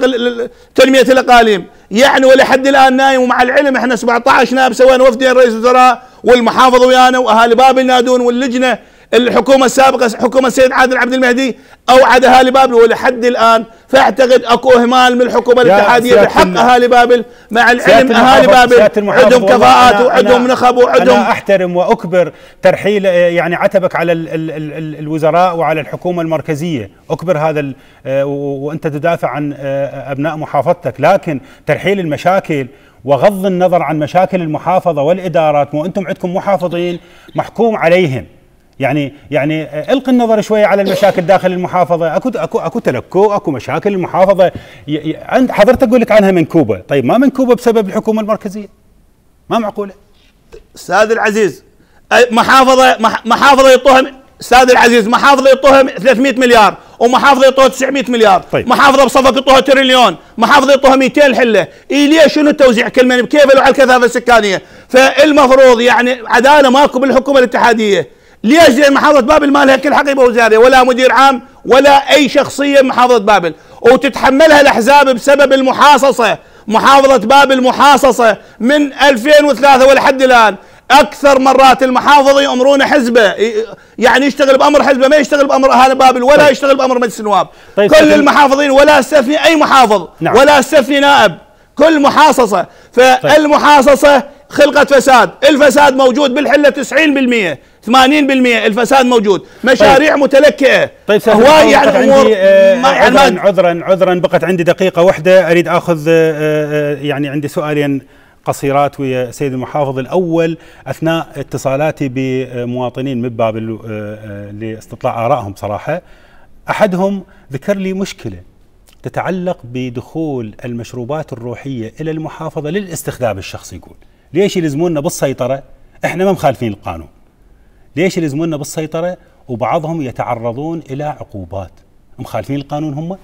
تنميه الاقاليم يعني ولحد الان نايم ومع العلم احنا 17 نائب سوينا وفدين رئيس الوزراء والمحافظه ويانا واهالي بابل ينادون واللجنه الحكومه السابقه حكومه السيد عادل عبد المهدي اوعد اهالي بابل ولحد الان فاعتقد اكو اهمال من الحكومه الاتحاديه بحق اهالي بابل مع العلم اهالي بابل عندهم كفاءات وعندهم نخب وعندهم انا احترم واكبر ترحيل آه، يعني عتبك على الـ الـ الـ الوزراء وعلى الحكومه المركزيه اكبر هذا آه، وانت تدافع عن آه، ابناء محافظتك لكن ترحيل المشاكل وغض النظر عن مشاكل المحافظه والادارات مو انتم عندكم محافظين محكوم عليهم يعني يعني آه، القي النظر شويه على المشاكل داخل المحافظه اكو اكو اكو تلكؤ اكو مشاكل المحافظه عند حضرتك اقول لك عنها من كوبا طيب ما من كوبا بسبب الحكومه المركزيه ما معقوله استاذ العزيز محافظه محافظه يطوها استاذ العزيز محافظه يطوها 300 مليار ومحافظه يطوها 900 مليار طيب. محافظه بصفك يطوها تريليون محافظه يطوها 200 حله اي ليه شنو التوزيع كل من بكيفه لو على الكثافه السكانيه فالمفروض يعني عداله ماكو بالحكومه الاتحاديه ليش لان محافظه بابل ما لها كل حق يبقى ولا مدير عام ولا اي شخصيه بمحافظه بابل وتتحملها الاحزاب بسبب المحاصصه محافظه بابل محاصصه من 2003 ولحد الان اكثر مرات المحافظه يامرون حزبه يعني يشتغل بامر حزبه ما يشتغل بامر اهالي بابل ولا طيب. يشتغل بامر مجلس النواب طيب كل المحافظين ولا استثني اي محافظ نعم. ولا استثني نائب كل محاصصه طيب. فالمحاصصه خلقت فساد الفساد موجود بالحله 90% 80% الفساد موجود مشاريع طيب. متلكئه طيب هواي يعني امور آه ما يعني عذرا, عذرا عذرا بقت عندي دقيقه واحده اريد اخذ آه،, آه يعني عندي سؤالين قصيرات ويا سيد المحافظ الاول اثناء اتصالاتي بمواطنين من بابل آه، آه، لاستطلاع ارائهم صراحه احدهم ذكر لي مشكله تتعلق بدخول المشروبات الروحيه الى المحافظه للاستخدام الشخصي يقول ليش يلزمونا بالسيطره احنا ما مخالفين القانون ليش يلزمونا بالسيطرة وبعضهم يتعرضون إلى عقوبات مخالفين القانون هم؟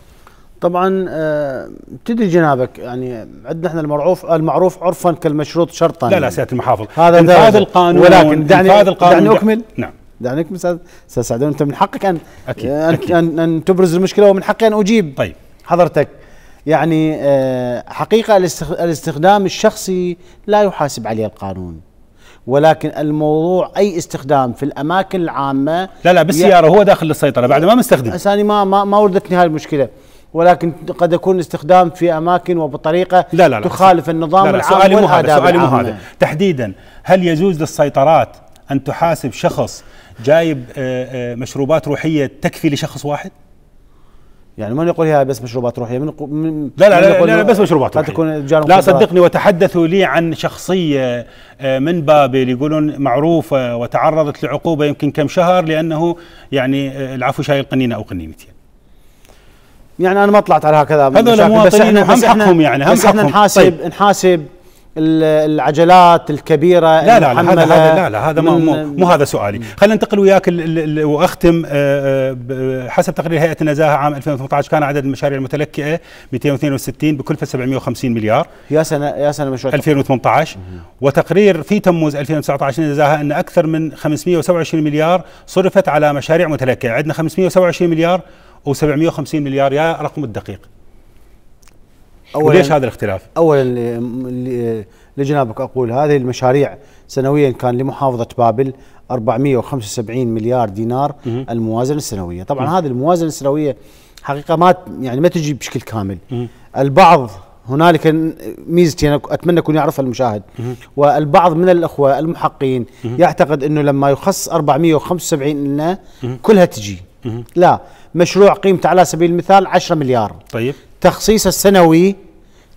طبعا آه، تدري جنابك يعني عندنا احنا المعروف المعروف عرفا كالمشروط شرطا لا لا سياده المحافظ هذا انفاذ القانون ولكن دعني القانون دعني اكمل نعم دعني اكمل استاذ سعد انت من حقك ان أكيد. أن, أكيد. أن, ان تبرز المشكله ومن حقي ان اجيب طيب حضرتك يعني آه، حقيقه الاستخدام الشخصي لا يحاسب عليه القانون ولكن الموضوع اي استخدام في الاماكن العامه لا لا بالسياره هو داخل السيطره بعد ما مستخدم انا ما ما, ما وردتني هاي المشكله ولكن قد يكون الاستخدام في اماكن وبطريقه لا لا لا تخالف النظام لا لا العام سؤالي مو هذا سؤالي مو هذا تحديدا هل يجوز للسيطرات ان تحاسب شخص جايب آه، آه، مشروبات روحيه تكفي لشخص واحد؟ يعني من يقول هي بس مشروبات روحيه من, من لا لا, لا, لا, لا, لا بس مشروبات روحيه تكون لا صدقني وتحدثوا لي عن شخصيه آه، من بابل يقولون معروفه آه، وتعرضت لعقوبه يمكن كم شهر لانه يعني آه، العفو شايل قنينه او قنينتين يعني. يعني انا ما طلعت على هكذا هذول مواطنين بس احنا هم حقهم يعني هم بس احنا نحاسب طيب. نحاسب العجلات الكبيره لا لا, لا هذا هذا لا لا هذا مو مو هذا سؤالي خلينا ننتقل وياك الـ الـ واختم آه، آه، حسب تقرير هيئه النزاهه عام 2018 كان عدد المشاريع المتلكئه 262 بكلفه 750 مليار يا سنه يا سنه مشروع 2018 وتقرير في تموز 2019 النزاهة ان اكثر من 527 مليار صرفت على مشاريع متلكئه عندنا 527 مليار و750 مليار يا رقم الدقيق أولا وليش هذا الاختلاف؟ أولا لجنابك أقول هذه المشاريع سنويا كان لمحافظة بابل 475 مليار دينار مه. الموازنة السنوية طبعا هذه الموازنة السنوية حقيقة ما يعني ما تجي بشكل كامل مه. البعض هنالك ميزتي انا اتمنى يكون يعرفها المشاهد والبعض من الاخوه المحقين يعتقد انه لما يخص 475 لنا كلها تجي لا مشروع قيمته على سبيل المثال 10 مليار طيب تخصيص السنوي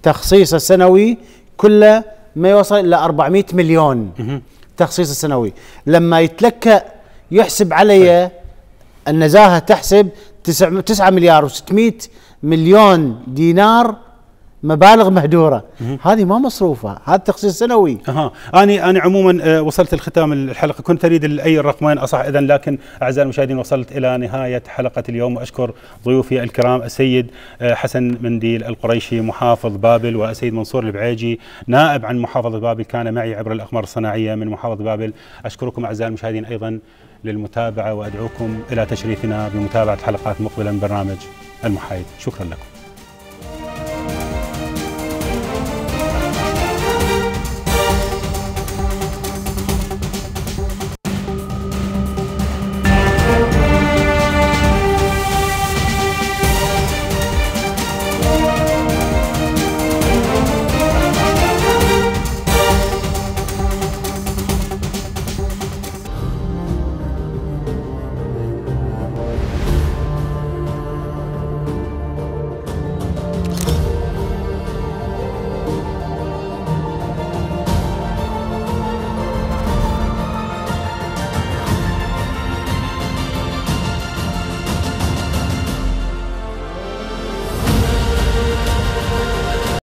تخصيص السنوي كل ما يوصل الى 400 مليون تخصيص السنوي لما يتلكأ يحسب علي طيب. النزاهه تحسب 9 مليار و600 مليون دينار مبالغ مهدوره هذه ما مصروفه هذا تخصيص سنوي اها انا انا عموما آه، وصلت الختام الحلقه كنت اريد اي الرقمين اصح اذا لكن اعزائي المشاهدين وصلت الى نهايه حلقه اليوم واشكر ضيوفي الكرام السيد آه، حسن منديل القريشي محافظ بابل والسيد منصور البعيجي نائب عن محافظه بابل كان معي عبر الاقمار الصناعيه من محافظه بابل اشكركم اعزائي المشاهدين ايضا للمتابعه وادعوكم الى تشريفنا بمتابعه حلقات مقبله من برنامج المحايد شكرا لكم